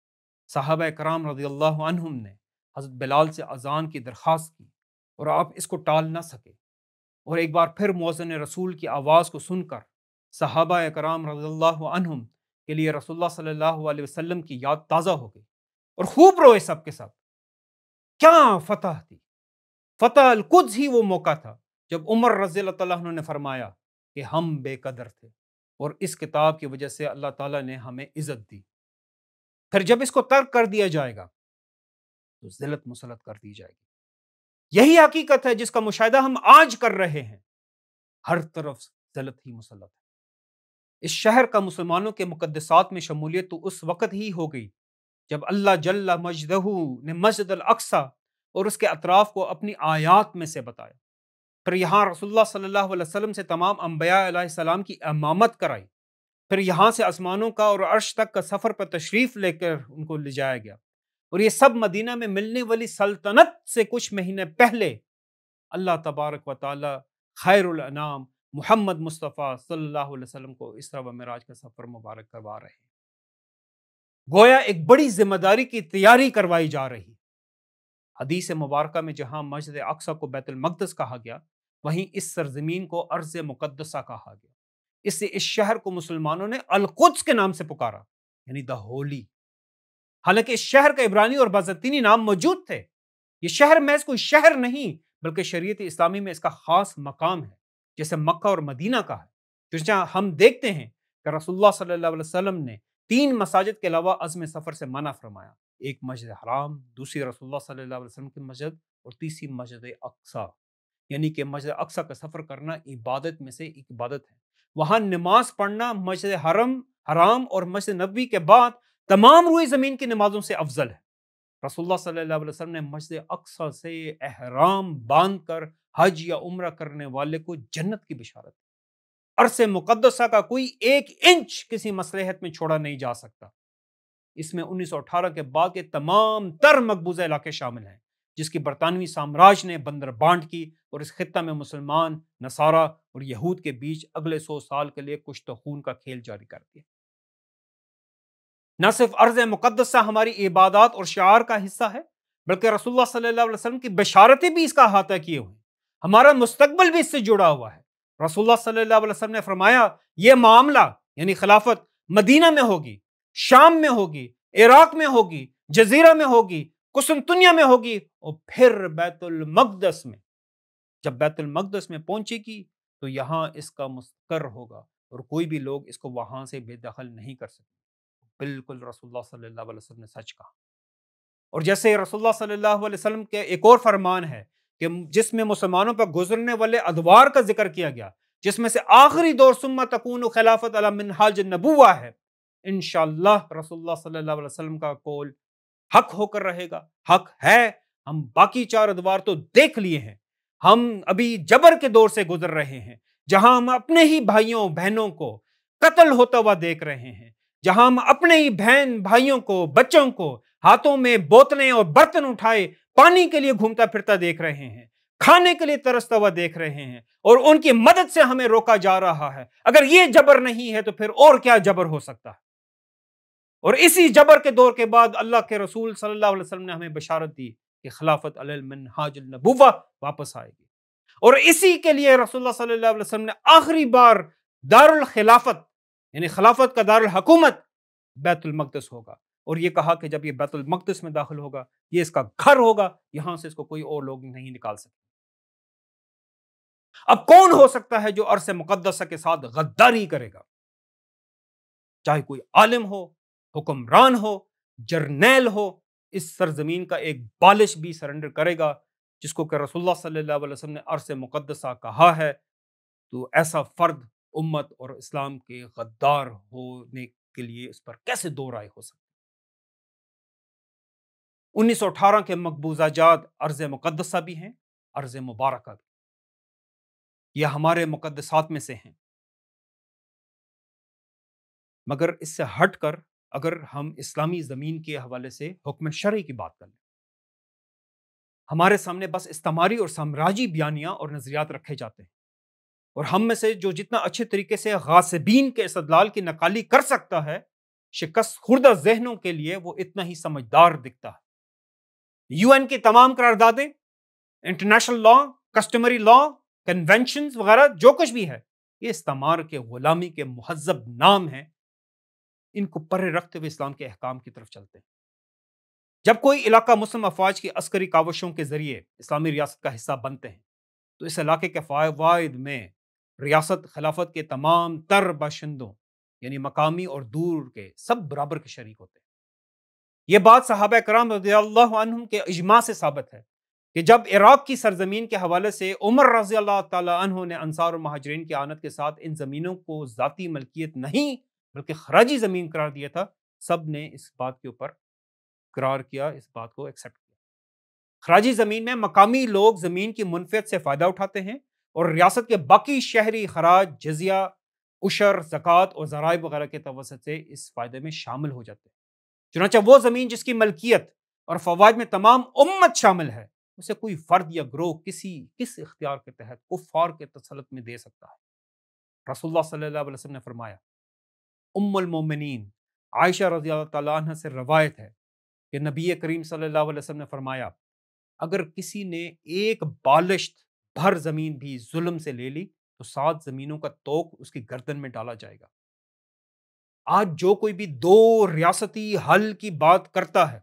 साहब कराम रजी ने हज़रत बिलाल से अजान की दरख्वास्त की और आप इसको टाल ना सके और एक बार फिर मौजन रसूल की आवाज़ को सुनकर सहाबा कराम रज़ल्लाम के लिए रसोल्ला सल्लल्लाहु की याद ताज़ा हो गई और खूब रोए सब के सब क्या फतह थी फतह अलकुद्स ही वो मौका था जब उमर रजील ने फरमाया कि हम बेकदर थे और इस किताब की वजह से अल्लाह ताला ने हमें इज़्ज़त दी फिर जब इसको तर्क कर दिया जाएगा तो जिलत मुसलत कर दी जाएगी यही हकीकत है जिसका मुशाहिदा हम आज कर रहे हैं हर तरफ जलत ही मुसलत है इस शहर का मुसलमानों के मुकदसात में शमूलियत तो उस वक़्त ही हो गई जब अल्लाह जल्ला मजदहू ने मस्जिद अक्सा और उसके अतराफ़ को अपनी आयात में से बताया फिर यहाँ रसुल्ला सल्ला से तमाम अम्बयाम की अमामत कराई फिर यहाँ से आसमानों का और अर्श तक का सफ़र पर तशरीफ़ लेकर उनको ले जाया गया और ये सब मदीना में मिलने वाली सल्तनत से कुछ महीने पहले अल्लाह तबारक व ताली खैरनाम मोहम्मद मुस्तफ़ा सल्लल्लाहु अलैहि वसल्लम को इस व मराज का सफ़र मुबारक करवा रहे हैं गोया एक बड़ी जिम्मेदारी की तैयारी करवाई जा रही हदीस मुबारक में जहां मस्जिद अक्सा को बैतुलमकदस कहा गया वहीं इस सरजमीन को अर्ज मुकदसा कहा गया इससे इस शहर को मुसलमानों ने अलकुद्स के नाम से पुकारा यानी द होली हालांकि इस शहर का इब्रानी और बाजतीनी नाम मौजूद थे ये शहर महज कोई शहर नहीं बल्कि शरीय इस्लामी में इसका खास मकाम है जैसे मक्का और मदीना का है तो जहाँ हम देखते हैं कि रसोल्ला सल्लाम ने तीन मसाजिद के अलावा अज़म सफ़र से मना फरमाया एक मस्जिद हराम दूसरी रसुल्ला सल्लाम की मस्जिद और तीसरी मस्जिद अक्सा यानी कि मस्जिद अक्सा का सफ़र करना इबादत में से एक इबादत है वहाँ नमाज पढ़ना मस्जिद हरम हराम और मस्जिद नबी के बाद तमाम रूए ज़मीन की नमाजों से अफजल है रसोल्ला सल्लल्लाहु अलैहि वसल्लम ने मस्जिद अक्सा से अहराम बांध कर हज या उम्र करने वाले को जन्नत की बिशारत अरस मुकदसा का कोई एक इंच किसी मसलहत में छोड़ा नहीं जा सकता इसमें 1918 के बाद के तमाम तर मकबूजा इलाके शामिल हैं जिसकी बरतानवी साम्राज्य ने बंदर बांट की और इस खत्ता में मुसलमान नसारा और यहूद के बीच अगले सौ साल के लिए कुश्त खून का खेल जारी कर दिया न सिर्फ अर्ज मुकदसा हमारी इबादत और शार का हिस्सा है बल्कि रसोल्ला सल्ला वसलम की बशारतें भी इसका अहाता किए हुए हमारा मुस्तबल भी इससे जुड़ा हुआ है रसोल्ला सल्ला वसलम ने फरमाया ये मामला यानी खिलाफत मदीना में होगी शाम में होगी इराक में होगी जजीरा में होगी कुसनतुनिया में होगी और फिर बैतुलमकदस में जब बैतुलमकदस में पहुंचेगी तो यहाँ इसका मुस्कर होगा और कोई भी लोग इसको वहाँ से बेदखल नहीं कर सकते बिल्कुल रसोल्ला सल्ला वसलम ने सच कहा और जैसे रसोल्ला सल्ला वसलम के एक और फरमान है कि जिसमें मुसलमानों पर गुजरने वाले अदवार का जिक्र किया गया जिसमें से आखिरी दौर सुम्मा तकून खिलाफत अलमिनहाज नबुआ है इन शह रसोल्ला सल्ला वसलम का कौल हक होकर रहेगा हक है हम बाकी चार अदवार तो देख लिए हैं हम अभी जबर के दौर से गुजर रहे हैं जहां हम अपने ही भाइयों बहनों को कत्ल होता हुआ देख रहे हैं जहां हम अपने ही बहन भाइयों को बच्चों को हाथों में बोतलें और बर्तन उठाए पानी के लिए घूमता फिरता देख रहे हैं खाने के लिए तरसता हुआ देख रहे हैं और उनकी मदद से हमें रोका जा रहा है अगर ये जबर नहीं है तो फिर और क्या जबर हो सकता है और इसी जबर के दौर के बाद अल्लाह के रसूल सल्लल्लाहु अलैहि वसल्लम ने हमें बशारत दी कि खिलाफत नबुवा वापस आएगी और इसी के लिए रसुल्ला सल्लल्लाहु अलैहि वसल्लम ने आखिरी बार दारुल खिलाफत यानी खिलाफत का दारकूमत बैतुलमकदस होगा और ये कहा कि जब ये बैतुलमकदस में दाखिल होगा ये इसका घर होगा यहां से इसको कोई और लोग नहीं निकाल सकते अब कौन हो सकता है जो अर्स मुकदसा के साथ गद्दारी करेगा चाहे कोई आलिम हो हुक्मरान हो जर्नेल हो इस सरजमीन का एक बालिश भी सरेंडर करेगा जिसको कि रसुल्ला सल्लल्लाहु अलैहि वसल्लम ने अर्स मुकदसा कहा है तो ऐसा फ़र्द उम्मत और इस्लाम के गद्दार होने के लिए उस पर कैसे दो राय हो सकती 1918 के मकबूजा जात अर्ज मुकदसा भी हैं अर्ज मुबारक भी यह हमारे मुकदसात में से हैं मगर इससे हट कर अगर हम इस्लामी ज़मीन के हवाले से हुक्म शरी की बात कर लें हमारे सामने बस इस्तमारी और साम्राजी बयानियाँ और नज़रियात रखे जाते हैं और हम में से जो जितना अच्छे तरीके से गासिबीन के इसदलाल की नकाली कर सकता है शिकस्त खुर्दा जहनों के लिए वो इतना ही समझदार दिखता है यूएन की तमाम करारदादे international law customary law convention वगैरह जो कुछ भी है ये इस्तेमार के गुलामी के महजब नाम हैं इनको परे रखते हुए इस्लाम के अहकाम की तरफ चलते हैं जब कोई इलाका मुस्लिम अफवाज की अस्करी कावशों के जरिए इस्लामी रियासत का हिस्सा बनते हैं तो इस इलाके के फायद में रियासत खिलाफत के तमाम तर बाशिंदों यानी मकामी और दूर के सब बराबर के शरीक होते हैं ये बात साहब कराम के इजमा से साबित है कि जब इराक़ की सरजमीन के हवाले से उमर रजी अल्लाह तहों ने अनसार और महाजरीन की आनत के साथ इन ज़मीनों को ज़ाती मलकियत नहीं बल्कि खराजी ज़मीन करार दिया था सब ने इस बात के ऊपर करार किया इस बात को एक्सेप्ट किया खराजी ज़मीन में मकामी लोग ज़मीन की मुनफियत से फ़ायदा उठाते हैं और रियासत के बाकी शहरी खराज जजिया उशर जक़ात और ज़राए वगैरह के तवसत से इस फ़ायदे में शामिल हो जाते हैं चुनाचा वो ज़मीन जिसकी मलकियत और फवाद में तमाम उम्मत शामिल है उसे कोई फ़र्द या ग्रोह किसी किस इख्तियार के तहत कुफ़ार के तसलत में दे सकता है रसोल्ला ने फरमाया उम्मोमिन आयशा रजी तह से रवायत है कि नबी करीम सल्ला वसम ने फरमाया अगर किसी ने एक बालिश भर जमीन भी जुल्म से ले ली तो सात जमीनों का तोक उसकी गर्दन में डाला जाएगा आज जो कोई भी दो रियासती हल की बात करता है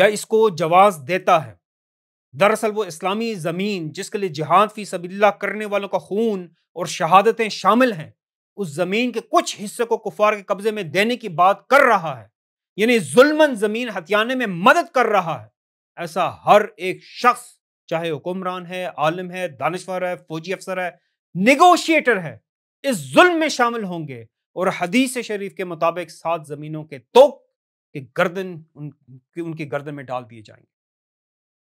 या इसको जवाब देता है दरअसल वो इस्लामी ज़मीन जिसके लिए जिहाद फी सबिल्ला करने वालों का खून और शहादतें शामिल हैं उस ज़मीन के कुछ हिस्से को कुफार के कब्ज़े में देने की बात कर रहा है यानी जुल्मन ज़मीन हथियाने में मदद कर रहा है ऐसा हर एक शख्स चाहे हुक्मरान है आलिम है दानश्वर है फौजी अफसर है निगोशिएटर है इस जुल्म में शामिल होंगे और हदीस शरीफ के मुताबिक सात ज़मीनों के तो के गर्दन उनकी उनकी गर्दन में डाल दिए जाएंगे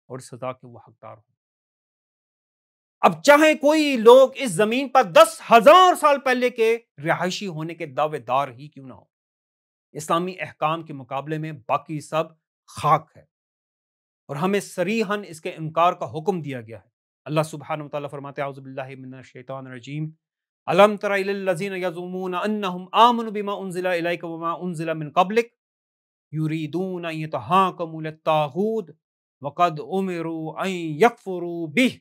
और सजा के वो हकदार होंगे अब चाहे कोई लोग इस जमीन पर दस हजार साल पहले के रिहायशी होने के दावेदार ही क्यों ना हो इस्लामी अहकाम के मुकाबले में बाकी सब खाक है और हमें सरीहन इसके इनकार का हुक्म दिया गया है अल्लाह सुबहान फरमाते आउज़बिल्लिमिनशैतानरजीम अलम तरजीन अन्नहुम आमनु बिमा वमा मिन वक़द बिह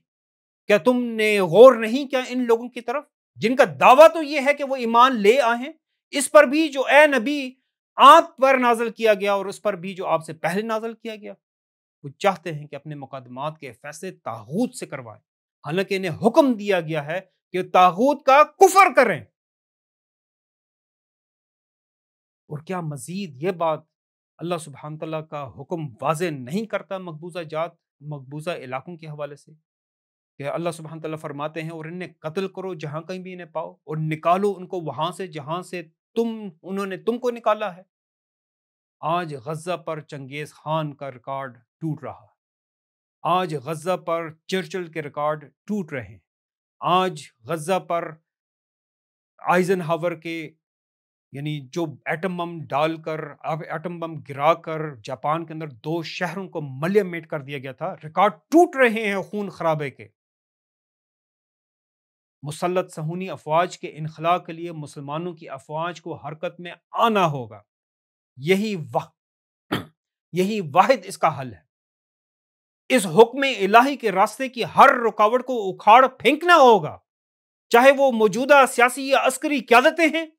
क्या तुमने गौर नहीं किया इन लोगों की तरफ जिनका दावा तो ये है कि वो ईमान ले आए इस पर भी जो ए नबी आप पर नाजल किया गया और उस पर भी जो आपसे पहले नाजल किया गया वो चाहते हैं कि अपने मुकदमात के फैसले ताहूत से करवाएं हालांकि इन्हें हुक्म दिया गया है कि ताहूत का कुफर करें और क्या मजीद ये बात अल्लाह सुबहान तला का हुक्म वाज नहीं करता मकबूजा जात मकबूजा इलाकों के हवाले से कि अल्लाह सुबहान तला फरमाते हैं और इन्हें कत्ल करो जहाँ कहीं भी इन्हें पाओ और निकालो उनको वहां से जहां से तुम उन्होंने तुमको निकाला है आज गज़ा पर चंगेज़ खान का रिकॉर्ड टूट रहा आज गज़ा पर चर्चिल के रिकॉर्ड टूट रहे हैं आज गज़ा पर आइजन हावर के यानी जो एटम बम डालकर अब एटम बम गिरा कर जापान के अंदर दो शहरों को मल्य कर दिया गया था रिकॉर्ड टूट रहे हैं खून खराबे के मुसलत सहूनी अफवाज के इनखला के लिए मुसलमानों की अफवाज को हरकत में आना होगा यही वाह यही वाहिद इसका हल है इस हुक्म इलाही के रास्ते की हर रुकावट को उखाड़ फेंकना होगा चाहे वो मौजूदा सियासी या अस्करी क्यादतें हैं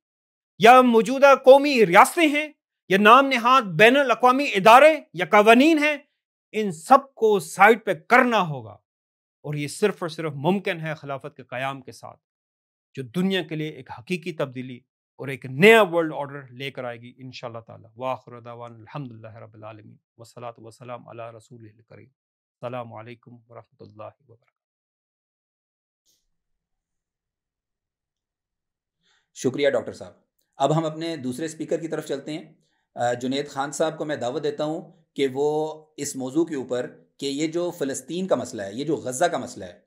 या मौजूदा कौमी रियासतें हैं या नाम नहाद बैन अवी इदारे या कवानीन हैं इन सब को साइड पे करना होगा और ये सिर्फ और सिर्फ मुमकिन है खिलाफत के क़्याम के साथ जो दुनिया के लिए एक हकीकी तब्दीली और एक नया वर्ल्ड ऑर्डर लेकर आएगी इन ताला वसलात वसलाम अला रसूल करीम अलकुम वरहमल वर्क शुक्रिया डॉक्टर साहब अब हम अपने दूसरे स्पीकर की तरफ चलते हैं जुनेद खान साहब को मैं दावत देता हूं कि वो इस मौजू के ऊपर कि ये जो फ़लस्तीन का मसला है ये जो गज़ा का मसला है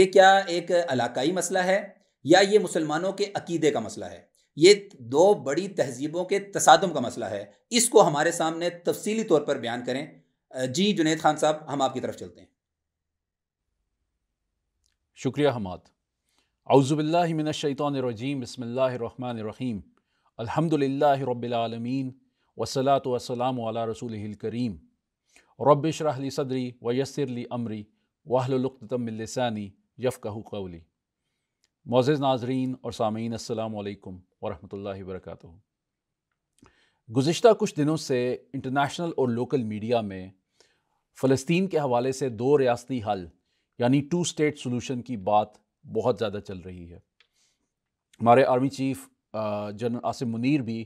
ये क्या एक इलाकाई मसला है या ये मुसलमानों के अकीदे का मसला है ये दो बड़ी तहजीबों के तसादम का मसला है इसको हमारे सामने तफसीली तौर पर बयान करें जी जुनेद खान साहब हम आपकी तरफ चलते हैं शुक्रिया हमाद अउज़बिल्लिमिनशैतरजीम बसमीम अलहमदिल्ला रबालमीन वसलात वसलाम रसूल करीम रबशरली सदरी व यसरली अमरी वाहलतमिलसानी यफ़ कहू कौली मोज़ नाजरीन और सामीन अल्लाम वरहमल वरक गुज्त कुछ दिनों से इंटरनेशनल और लोकल मीडिया में फ़लस्तीन के हवाले से दो रियासती हल यानी टू स्टेट सोलूशन की बात बहुत ज़्यादा चल रही है हमारे army chief general Asim Munir भी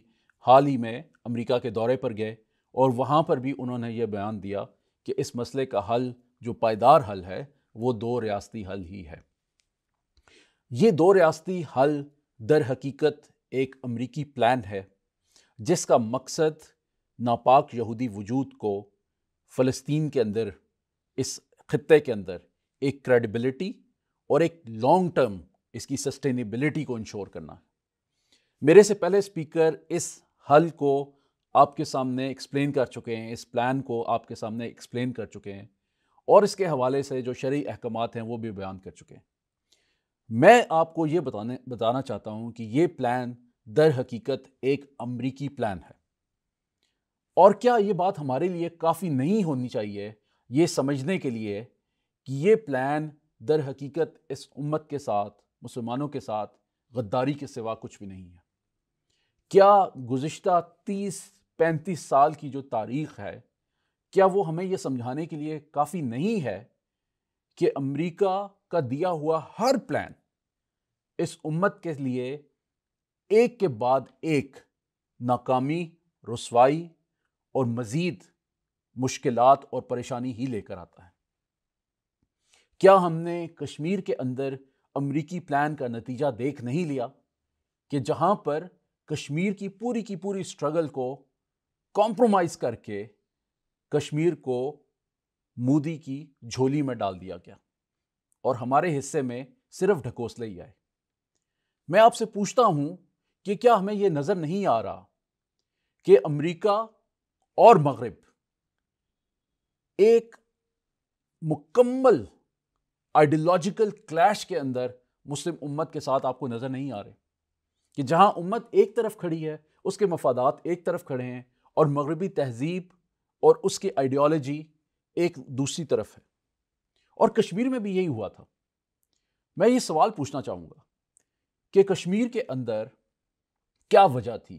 हाल ही में अमेरिका के दौरे पर गए और वहाँ पर भी उन्होंने ये बयान दिया कि इस मसले का हल जो पायदार हल है वो दो रियासती हल ही है ये दो रियासती हल दर हकीकत एक अमरीकी प्लान है जिसका मकसद नापाक यहूदी वजूद को फ़लस्तीन के अंदर इस खत्े के अंदर एक क्रेडिबिलिटी और एक लॉन्ग टर्म इसकी सस्टेनेबिलिटी को इंश्योर करना है मेरे से पहले स्पीकर इस हल को आपके सामने एक्सप्लेन कर चुके हैं इस प्लान को आपके सामने एक्सप्लेन कर चुके हैं और इसके हवाले से जो शरी अहकाम हैं वो भी बयान कर चुके हैं मैं आपको ये बताने बताना चाहता हूँ कि ये प्लान दर हकीकत एक अमरीकी प्लान है और क्या ये बात हमारे लिए काफ़ी नहीं होनी चाहिए ये समझने के लिए कि ये प्लान दर हकीकत इस उम्मत के साथ मुसलमानों के साथ गद्दारी के सिवा कुछ भी नहीं है क्या गुज्त तीस पैंतीस साल की जो तारीख है क्या वो हमें ये समझाने के लिए काफ़ी नहीं है कि अमेरिका का दिया हुआ हर प्लान इस उम्मत के लिए एक के बाद एक नाकामी रसवाई और मज़ीद मुश्किल और परेशानी ही लेकर आता है क्या हमने कश्मीर के अंदर अमरीकी प्लान का नतीजा देख नहीं लिया कि जहां पर कश्मीर की पूरी की पूरी स्ट्रगल को कॉम्प्रोमाइज़ करके कश्मीर को मोदी की झोली में डाल दिया गया और हमारे हिस्से में सिर्फ ढकोसले ही आए मैं आपसे पूछता हूं कि क्या हमें ये नज़र नहीं आ रहा कि अमेरिका और मगरब एक मुकम्मल आइडियोलॉजिकल क्लैश के अंदर मुस्लिम उम्मत के साथ आपको नज़र नहीं आ रहे कि जहां उम्मत एक तरफ खड़ी है उसके मफादात एक तरफ खड़े हैं और मगरबी तहजीब और उसकी आइडियोलॉजी एक दूसरी तरफ है और कश्मीर में भी यही हुआ था मैं ये सवाल पूछना चाहूँगा कि कश्मीर के अंदर क्या वजह थी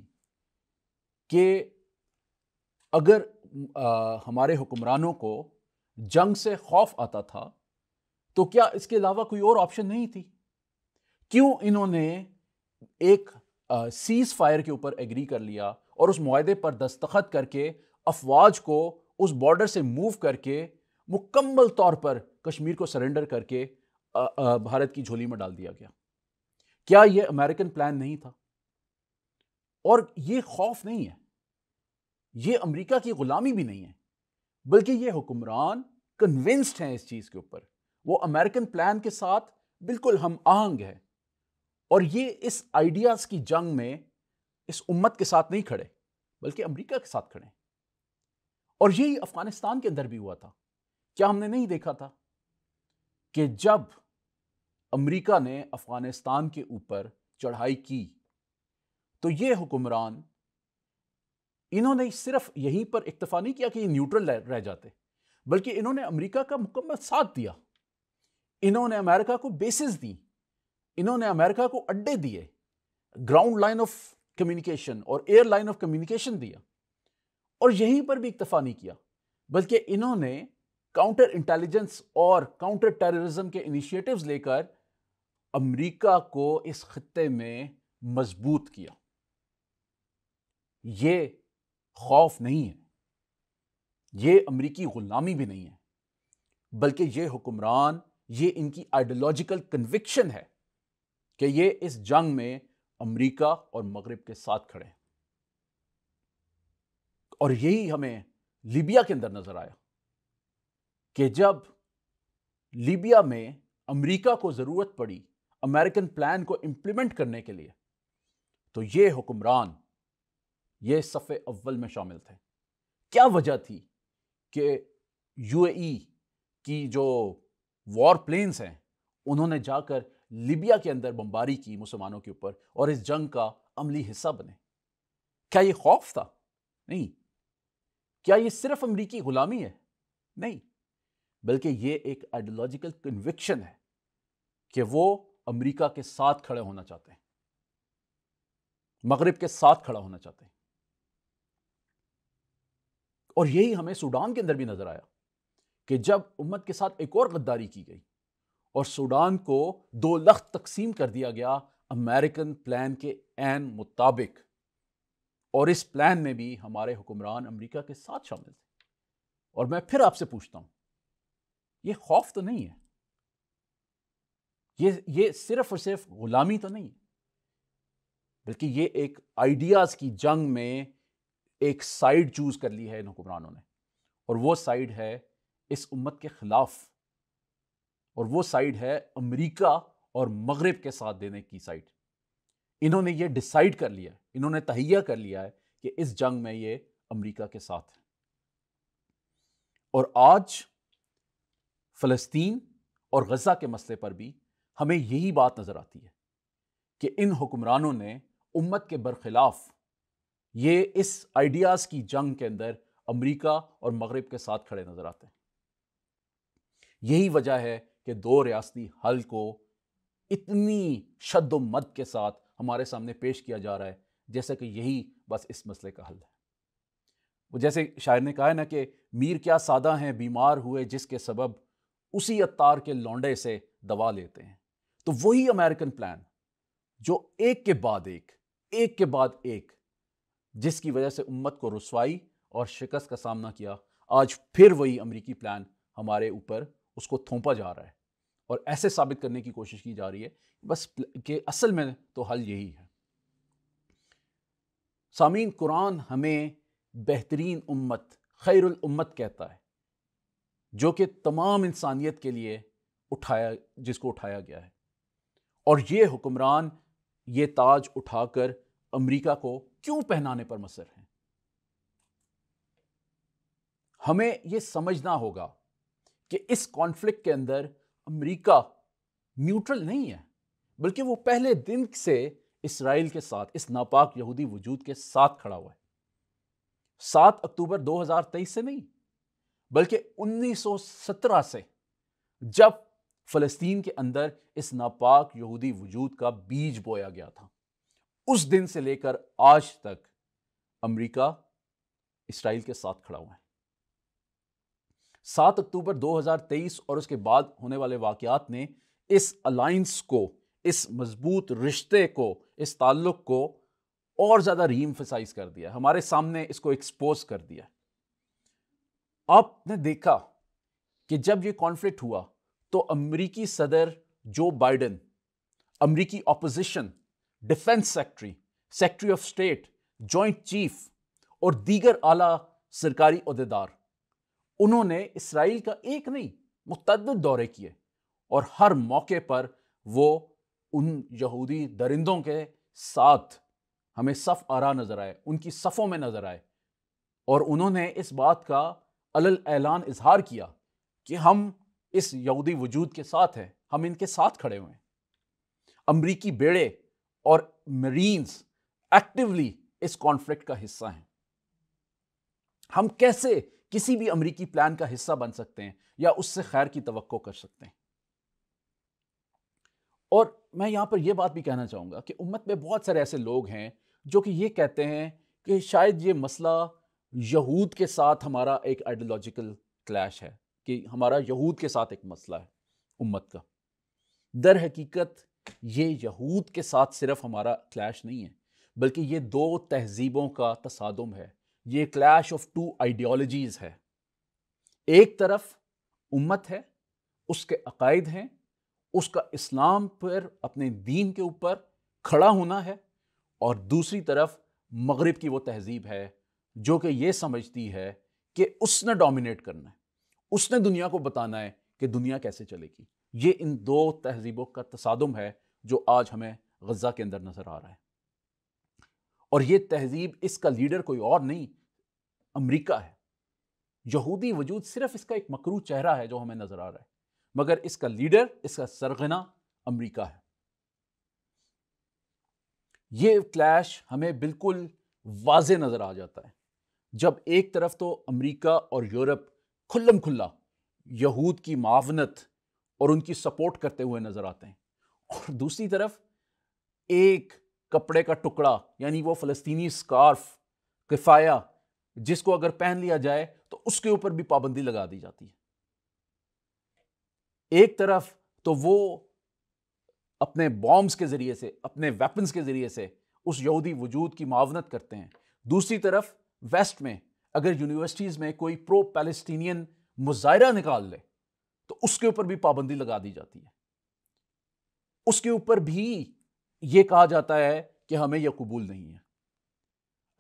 कि अगर आ, हमारे हुक्मरानों को जंग से खौफ आता था तो क्या इसके अलावा कोई और ऑप्शन नहीं थी क्यों इन्होंने एक सीज फायर के ऊपर एग्री कर लिया और उस माहे पर दस्तखत करके अफवाज को उस बॉर्डर से मूव करके मुकम्मल तौर पर कश्मीर को सरेंडर करके आ, आ, भारत की झोली में डाल दिया गया क्या यह अमेरिकन प्लान नहीं था और ये खौफ नहीं है ये अमेरिका की ग़ुलामी भी नहीं है बल्कि ये हुक्मरान कन्विंस्ड हैं इस चीज़ के ऊपर वो अमेरिकन प्लान के साथ बिल्कुल हम आहंग है और ये इस आइडियाज़ की जंग में इस उम्मत के साथ नहीं खड़े बल्कि अमेरिका के साथ खड़े और यही अफ़गानिस्तान के अंदर भी हुआ था क्या हमने नहीं देखा था कि जब अमेरिका ने अफ़गानिस्तान के ऊपर चढ़ाई की तो ये हुक्मरान इन्होंने सिर्फ यहीं पर इतफा नहीं किया कि ये न्यूट्रल रह जाते बल्कि इन्होंने अमेरिका का मुकम्मल साथ दिया इन्होंने अमेरिका को बेसिस दी इन्होंने अमेरिका को अड्डे दिए ग्राउंड लाइन ऑफ कम्युनिकेशन और एयर लाइन ऑफ कम्युनिकेशन दिया और यहीं पर भी इतफा नहीं किया बल्कि इन्होंने काउंटर इंटेलिजेंस और काउंटर टेररिज्म के इनिशिएटिव्स लेकर अमेरिका को इस खत्ते में मजबूत किया ये खौफ नहीं है ये अमरीकी ग़ुलामी भी नहीं है बल्कि ये हुक्मरान ये इनकी आइडियोलॉजिकल कन्विक्शन है कि ये इस जंग में अमेरिका और मगरब के साथ खड़े हैं और यही हमें लीबिया के अंदर नज़र आया कि जब लीबिया में अमेरिका को ज़रूरत पड़ी अमेरिकन प्लान को इंप्लीमेंट करने के लिए तो ये हुक्मरान ये सफ़े अव्वल में शामिल थे क्या वजह थी कि यूएई की जो वॉर प्लेन्स हैं उन्होंने जाकर लीबिया के अंदर बमबारी की मुसलमानों के ऊपर और इस जंग का अमली हिस्सा बने क्या ये खौफ था नहीं क्या ये सिर्फ अमरीकी गुलामी है नहीं बल्कि ये एक आइडियोलॉजिकल कन्विक्शन है कि वो अमेरिका के साथ खड़े होना चाहते हैं मगरब के साथ खड़ा होना चाहते हैं और यही हमें सूडान के अंदर भी नज़र आया कि जब उम्मत के साथ एक और गद्दारी की गई और सूडान को दो लख तकसीम कर दिया गया अमेरिकन प्लान के एन मुताबिक और इस प्लान में भी हमारे हुक्मरान अमेरिका के साथ शामिल थे और मैं फिर आपसे पूछता हूं ये खौफ तो नहीं है ये ये सिर्फ और सिर्फ गुलामी तो नहीं है बल्कि ये एक आइडियाज़ की जंग में एक साइड चूज़ कर ली है इन हुक्मरानों ने और वो साइड है इस उम्मत के ख़िलाफ़ और वो साइड है अमेरिका और मगरब के साथ देने की साइड इन्होंने ये डिसाइड कर लिया है इन्होंने तहैया कर लिया है कि इस जंग में ये अमेरिका के साथ है और आज फ़लस्तीन और गज़ा के मसले पर भी हमें यही बात नज़र आती है कि इन हुक्मरानों ने उम्मत के बरखिलाफ़ ये इस आइडियाज़ की जंग के अंदर अमेरिका और मगरब के साथ खड़े नज़र आते हैं यही वजह है कि दो रियासती हल को इतनी शद मद के साथ हमारे सामने पेश किया जा रहा है जैसे कि यही बस इस मसले का हल है वो जैसे शायर ने कहा है ना कि मीर क्या सादा हैं बीमार हुए जिसके सबब उसी अतार के लौंडे से दवा लेते हैं तो वही अमेरिकन प्लान जो एक के बाद एक एक के बाद एक जिसकी वजह से उम्मत को रसवाई और शिकस्त का सामना किया आज फिर वही अमरीकी प्लान हमारे ऊपर उसको थोपा जा रहा है और ऐसे साबित करने की कोशिश की जा रही है बस कि असल में तो हल यही है सामीन कुरान हमें बेहतरीन उम्मत खैरुल उम्मत कहता है जो कि तमाम इंसानियत के लिए उठाया जिसको उठाया गया है और ये हुक्मरान ये ताज उठाकर अमेरिका को क्यों पहनाने पर मसर हैं हमें यह समझना होगा कि इस कॉन्फ्लिक्ट के अंदर अमेरिका न्यूट्रल नहीं है बल्कि वो पहले दिन से इसराइल के साथ इस नापाक यहूदी वजूद के साथ खड़ा हुआ है सात अक्टूबर 2023 से नहीं बल्कि 1917 से जब फ़लस्तीन के अंदर इस नापाक यहूदी वजूद का बीज बोया गया था उस दिन से लेकर आज तक अमेरिका इसराइल के साथ खड़ा हुआ है सात अक्टूबर 2023 और उसके बाद होने वाले वाकयात ने इस अलाइंस को इस मजबूत रिश्ते को इस ताल्लुक को और ज़्यादा रीम्फसाइज कर दिया हमारे सामने इसको एक्सपोज कर दिया आपने देखा कि जब ये कॉन्फ्लिक्ट हुआ तो अमेरिकी सदर जो बाइडन अमेरिकी opposition defence secretary secretary of state joint chief और दीगर आला सरकारी अहदेदार उन्होंने इसराइल का एक नहीं मुतद दौरे किए और हर मौके पर वो उन यहूदी दरिंदों के साथ हमें सफ़ आरा नज़र आए उनकी सफ़ों में नज़र आए और उन्होंने इस बात का अलल ऐलान इजहार किया कि हम इस यहूदी वजूद के साथ हैं हम इनके साथ खड़े हुए हैं अमरीकी बेड़े और मरीन्स एक्टिवली इस कॉन्फ्लिक्ट का हिस्सा हैं हम कैसे किसी भी अमरीकी प्लान का हिस्सा बन सकते हैं या उससे खैर की तो कर सकते हैं और मैं यहां पर यह बात भी कहना चाहूंगा कि उम्मत में बहुत सारे ऐसे लोग हैं जो कि यह कहते हैं कि शायद ये मसला यहूद के साथ हमारा एक आइडियोलॉजिकल क्लैश है कि हमारा यहूद के साथ एक मसला है उम्मत का दर हकीकत ये यहूद के साथ सिर्फ हमारा क्लैश नहीं है बल्कि ये दो तहजीबों का तसादम है ये क्लैश ऑफ टू आइडियोलॉजीज़ है एक तरफ उम्मत है उसके अकायद हैं उसका इस्लाम पर अपने दीन के ऊपर खड़ा होना है और दूसरी तरफ मगरब की वो तहजीब है जो कि ये समझती है कि उसने डोमिनेट करना है उसने दुनिया को बताना है कि दुनिया कैसे चलेगी ये इन दो तहजीबों का तसादम है जो आज हमें गज़ा के अंदर नज़र आ रहा है और ये तहजीब इसका लीडर कोई और नहीं अमरीका है यहूदी वजूद सिर्फ इसका एक मकरू चेहरा है जो हमें नज़र आ रहा है मगर इसका लीडर इसका सरगना अमरीका है ये क्लैश हमें बिल्कुल वाज नज़र आ जाता है जब एक तरफ तो अमेरिका और यूरोप खुल्लम खुल्ला यहूद की मावनत और उनकी सपोर्ट करते हुए नजर आते हैं और दूसरी तरफ एक कपड़े का टुकड़ा यानी वो फ़लस्तीनी स्कार्फ किफ़ाया जिसको अगर पहन लिया जाए तो उसके ऊपर भी पाबंदी लगा दी जाती है एक तरफ तो वो अपने बॉम्ब्स के ज़रिए से अपने वेपन्स के ज़रिए से उस यहूदी वजूद की मावनत करते हैं दूसरी तरफ वेस्ट में अगर यूनिवर्सिटीज़ में कोई प्रो पैलेस्टीनियन मुजाहरा निकाल ले तो उसके ऊपर भी पाबंदी लगा दी जाती है उसके ऊपर भी यह कहा जाता है कि हमें यह कबूल नहीं है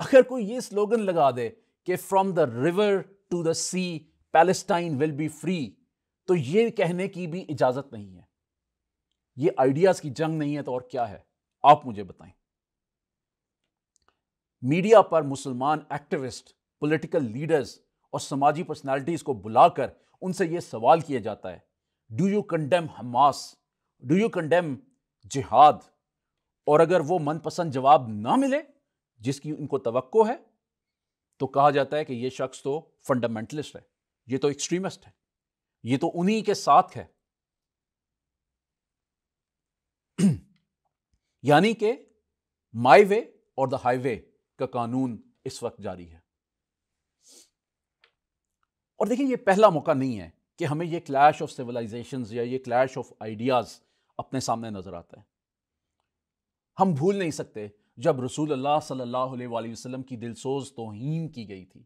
अगर कोई ये स्लोगन लगा दे कि from the river to the sea Palestine will be free तो यह कहने की भी इजाज़त नहीं है यह आइडियाज़ की जंग नहीं है तो और क्या है आप मुझे बताएं मीडिया पर मुसलमान एक्टिविस्ट पॉलिटिकल लीडर्स और समाजी पर्सनालिटीज़ को बुलाकर उनसे ये सवाल किया जाता है do you condemn Hamas do you condemn जिहाद और अगर वो मनपसंद जवाब ना मिले जिसकी उनको तवक्को है तो कहा जाता है कि ये शख्स तो फंडामेंटलिस्ट है ये तो एक्सट्रीमिस्ट है ये तो उन्हीं के साथ है यानी कि माई वे और द हाईवे का कानून इस वक्त जारी है और देखिए ये पहला मौका नहीं है कि हमें ये क्लैश ऑफ सिविलाइजेशन या ये क्लैश ऑफ आइडियाज़ अपने सामने नज़र आता है हम भूल नहीं सकते जब रसूल अल्लाह सल्लल्लाहु अलैहि वसल्लम की दिलसोज तोहन की गई थी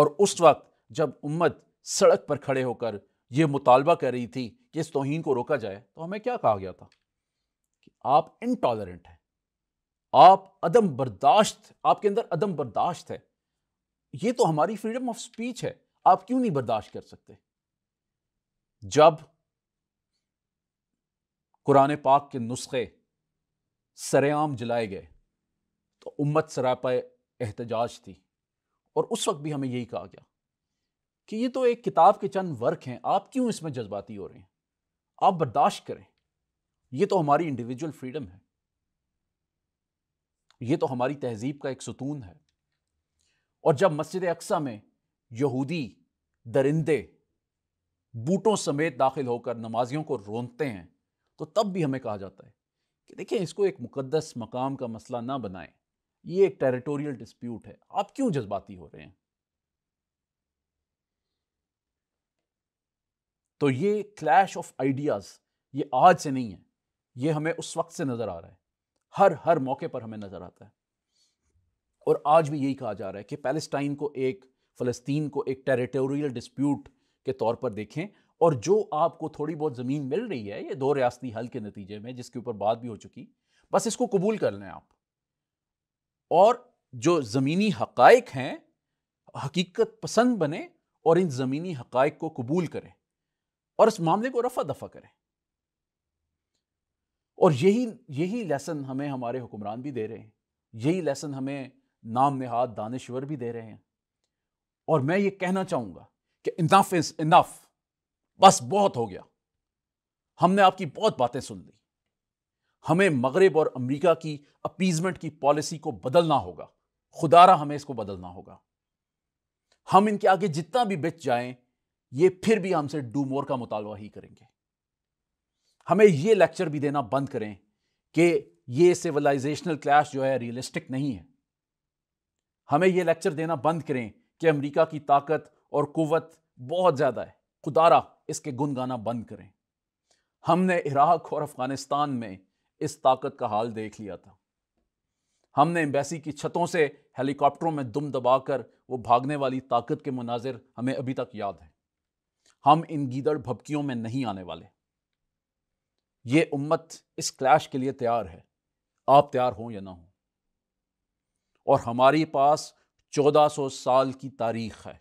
और उस वक्त जब उम्मत सड़क पर खड़े होकर यह मुतालबा कर रही थी कि इस तोहन को रोका जाए तो हमें क्या कहा गया था कि आप इनटॉलरेंट हैं आप अदम बर्दाश्त आपके अंदर अदम बर्दाश्त है ये तो हमारी फ्रीडम ऑफ स्पीच है आप क्यों नहीं बर्दाश्त कर सकते जब कुरान पाक के नुस्खे सरेआम जलाए गए तो उम्मत सरापा एहतजाज थी और उस वक्त भी हमें यही कहा गया कि ये तो एक किताब के चंद वर्क हैं आप क्यों इसमें जज्बाती हो रहे हैं आप बर्दाश्त करें ये तो हमारी इंडिविजुअल फ्रीडम है ये तो हमारी तहजीब का एक सुतून है और जब मस्जिद अक्सा में यहूदी दरिंदे बूटों समेत दाखिल होकर नमाजियों को रोनते हैं तो तब भी हमें कहा जाता है कि देखिए इसको एक मुकदस मकाम का मसला ना बनाएं ये एक टेरिटोरियल डिस्प्यूट है आप क्यों जज्बाती हो रहे हैं तो ये क्लैश ऑफ आइडियाज़ ये आज से नहीं है ये हमें उस वक्त से नज़र आ रहा है हर हर मौके पर हमें नज़र आता है और आज भी यही कहा जा रहा है कि पैलेस्टाइन को एक फ़लस्तीन को एक टेरिटोरियल डिस्प्यूट के तौर पर देखें और जो आपको थोड़ी बहुत ज़मीन मिल रही है ये दो रियासती हल के नतीजे में जिसके ऊपर बात भी हो चुकी बस इसको कबूल कर लें आप और जो ज़मीनी हक़ हैं हकीकत पसंद बने और इन ज़मीनी हक़ को कबूल करें और इस मामले को रफा दफा करें और यही यही लेसन हमें हमारे हुक्मरान भी दे रहे हैं यही लेसन हमें नाम नेहाद दानश्वर भी दे रहे हैं और मैं ये कहना चाहूंगा कि इनफ इज इनफ बस बहुत हो गया हमने आपकी बहुत बातें सुन ली हमें मगरब और अमेरिका की अपीजमेंट की पॉलिसी को बदलना होगा खुदारा हमें इसको बदलना होगा हम इनके आगे जितना भी बिच जाएं ये फिर भी हमसे डू मोर का मुतालबा ही करेंगे हमें ये लेक्चर भी देना बंद करें कि ये सिविलाइजेशनल क्लैश जो है रियलिस्टिक नहीं है हमें ये लेक्चर देना बंद करें कि अमेरिका की ताकत और कुवत बहुत ज़्यादा है खुदारा इसके गुनगाना बंद करें हमने इराक और अफ़गानिस्तान में इस ताकत का हाल देख लिया था हमने एम्बेसी की छतों से हेलीकॉप्टरों में दुम दबाकर वो भागने वाली ताकत के मनाजिर हमें अभी तक याद हैं हम इन गीदड़ भपकियों में नहीं आने वाले ये उम्मत इस क्लैश के लिए तैयार है आप तैयार हों या ना हो और हमारे पास चौदह सौ साल की तारीख है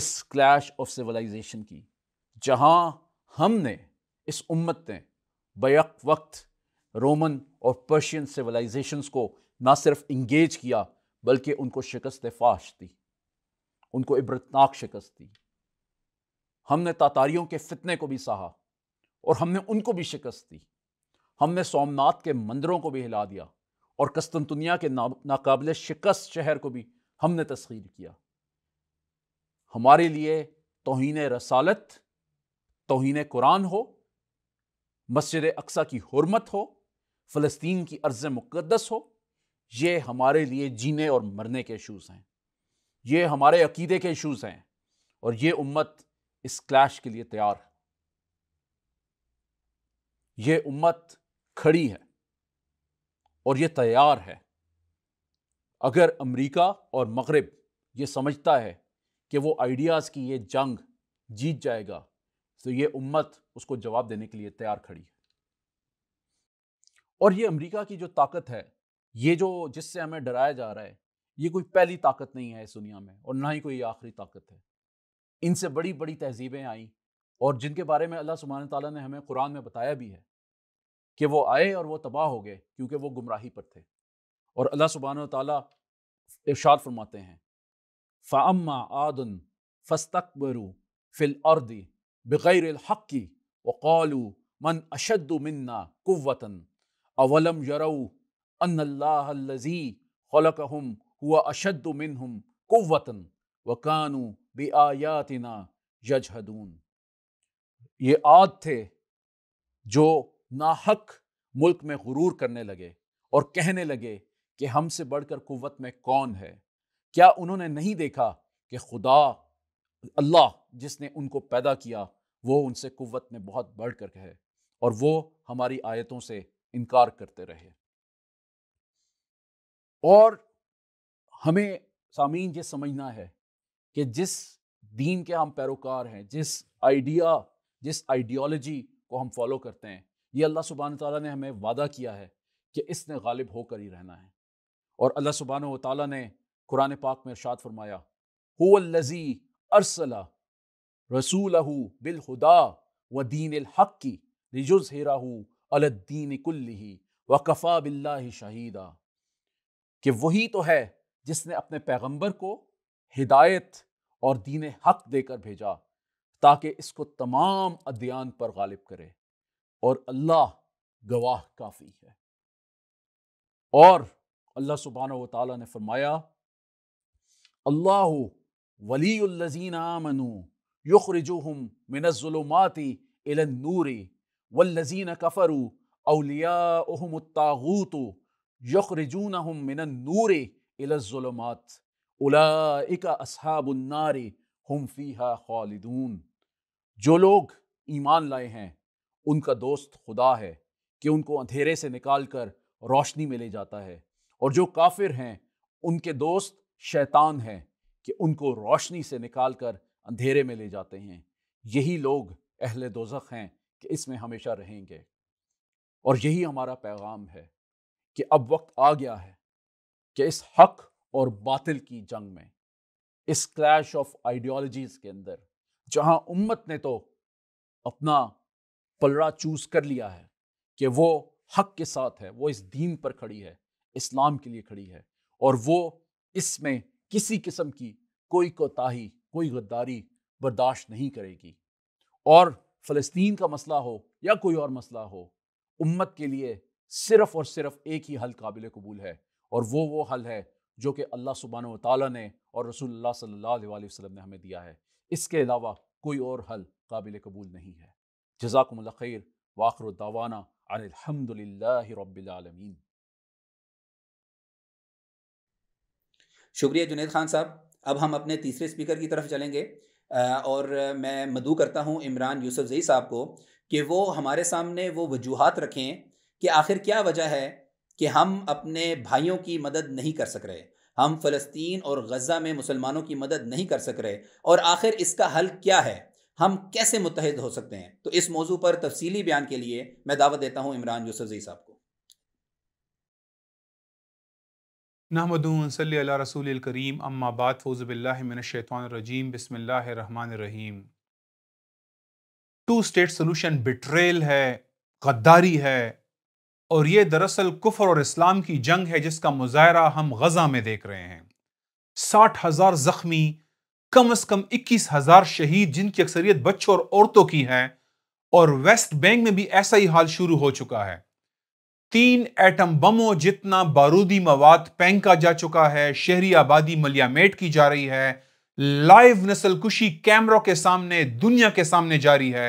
इस क्लैश ऑफ सिविलाइजेशन की जहाँ हमने इस उम्मत ने बैक वक्त रोमन और पर्शियन सिविलाइजेशंस को ना सिर्फ इंगेज किया बल्कि उनको शिकस्त फाश दी उनको इबरतनाक शिकस्त दी हमने तातारियों के फितने को भी सहा और हमने उनको भी शिकस्त दी हमने सोमनाथ के मंदिरों को भी हिला दिया और कस्तनतुनिया के ना, नाकबिल शिकस्त शहर को भी हमने तस्खीर किया हमारे लिए तोहन रसालत तोहन कुरान हो मस्जिद अक्सा की हरमत हो फ़लस्तीन की अर्ज़ मुक़दस हो ये हमारे लिए जीने और मरने के इशूज़ हैं ये हमारे अकीदे के इशूज़ हैं और ये उम्मत इस क्लैश के लिए तैयार है ये उम्मत खड़ी है और ये तैयार है अगर अमेरिका और मगरब ये समझता है कि वो आइडियाज़ की ये जंग जीत जाएगा तो ये उम्मत उसको जवाब देने के लिए तैयार खड़ी है और ये अमेरिका की जो ताकत है ये जो जिससे हमें डराया जा रहा है ये कोई पहली ताकत नहीं है इस दुनिया में और ना ही कोई आखिरी ताकत है इनसे बड़ी बड़ी तहजीबें आई और जिनके बारे में अल्लाह सुबहान ताली ने हमें कुरान में बताया भी है कि वो आए और वो तबाह हो गए क्योंकि वो गुमराही पर थे और अल्लाह सुबहान ताली इर्शाद फरमाते हैं फ़ामा आदन फस्तकबरू फिल अर्दी बग़ैर हक़ी वक़ालू मन अशद मन्ना कुवतन अवलम यरऊ अनल्लाजी खलकहम हुआ अशद मिन हम कुवतन वकानू बे आयातना यजहदून ये आद थे जो नाहक मुल्क में गुरूर करने लगे और कहने लगे कि हमसे बढ़कर कुत में कौन है क्या उन्होंने नहीं देखा कि खुदा अल्लाह जिसने उनको पैदा किया वो उनसे कुत में बहुत बढ़ कर कहे और वो हमारी आयतों से इनकार करते रहे और हमें सामीन ये समझना है कि जिस दीन के हम पैरोकार हैं जिस आइडिया जिस आइडियोलॉजी को हम फॉलो करते हैं ये अल्लाह सुबहान ताली ने हमें वादा किया है कि इसने गालिब होकर ही रहना है और अल्लाह सुबहान ताली ने कुरान पाक में इर्शाद फरमाया हुजी अरसला रसूल बिलहुदा व दीन हक़ की रिजुज हेराहू अलद्दीन कुल्ली वकफ़ा बिल्ला शहीदा कि वही तो है जिसने अपने पैगंबर को हिदायत और दीन हक़ देकर भेजा ताकि इसको तमाम अद्यान पर गालिब करे और अल्लाह गवाह काफ़ी है और अल्लाह सुबहाना ताली ने फरमाया अल्लाह वलीजीन आमनु युखरजुहम मिनजुलमाती नूरी वल्लजीन कफरु कफ़रू अलियातागूत यखरजून हम मिननूर इलजुलमात उलाइका असहाबुन्नारी हम फ़ीहा खालिदून जो लोग ईमान लाए हैं उनका दोस्त खुदा है कि उनको अंधेरे से निकाल कर रोशनी में ले जाता है और जो काफिर हैं उनके दोस्त शैतान हैं कि उनको रोशनी से निकाल कर अंधेरे में ले जाते हैं यही लोग अहल दोजख हैं कि इसमें हमेशा रहेंगे और यही हमारा पैगाम है कि अब वक्त आ गया है कि इस हक और बातिल की जंग में इस क्लैश ऑफ आइडियोलॉजीज़ के अंदर जहां उम्मत ने तो अपना पलड़ा चूज कर लिया है कि वो हक के साथ है वो इस दीन पर खड़ी है इस्लाम के लिए खड़ी है और वो इसमें किसी किस्म की कोई कोताही कोई गद्दारी बर्दाश्त नहीं करेगी और फ़लस्तीन का मसला हो या कोई और मसला हो उम्मत के लिए सिर्फ़ और सिर्फ़ एक ही हल काबिल कबूल है और वो वो हल है जो कि अल्लाह सुबहान ताली ने और रसूल सल्ला वसलम ने हमें दिया है इसके अलावा कोई और हल काबिल कबूल नहीं है जजाकमल खैर वाखर दावाना अनिलहमदिल्लाबीआलमीन शुक्रिया जुनेद खान साहब अब हम अपने तीसरे स्पीकर की तरफ चलेंगे और मैं मदू करता हूं इमरान यूसुफ जई साहब को कि वो हमारे सामने वो वजूहत रखें कि आखिर क्या वजह है कि हम अपने भाइयों की मदद नहीं कर सक रहे हम फ़लस्तीन और गज़ा में मुसलमानों की मदद नहीं कर सक रहे और आखिर इसका हल क्या है हम कैसे मुतहद हो सकते हैं तो इस मौजू पर तफसीली बयान के लिए मैं दावत देता हूँ इमरान यूसुफजी साहब को नहमदून सल रसूल करीम अम्माबाद फ़ौज़बिल्लाशैतरजीम बसमीम टू स्टेट सोलूशन बिट्रेल है गद्दारी है और ये दरअसल कुफर और इस्लाम की जंग है जिसका मुजाहरा हम गजा में देख रहे हैं साठ हज़ार ज़ख्मी कम से कम इक्कीस हजार शहीद जिनकी अक्सरियत बच्चों और औरतों की है और वेस्ट बैंक में भी ऐसा ही हाल शुरू हो चुका है तीन एटम बमों जितना बारूदी मवाद पैंका जा चुका है शहरी आबादी मलियामेट की जा रही है लाइव नस्ल कुशी कैमरों के सामने दुनिया के सामने जारी है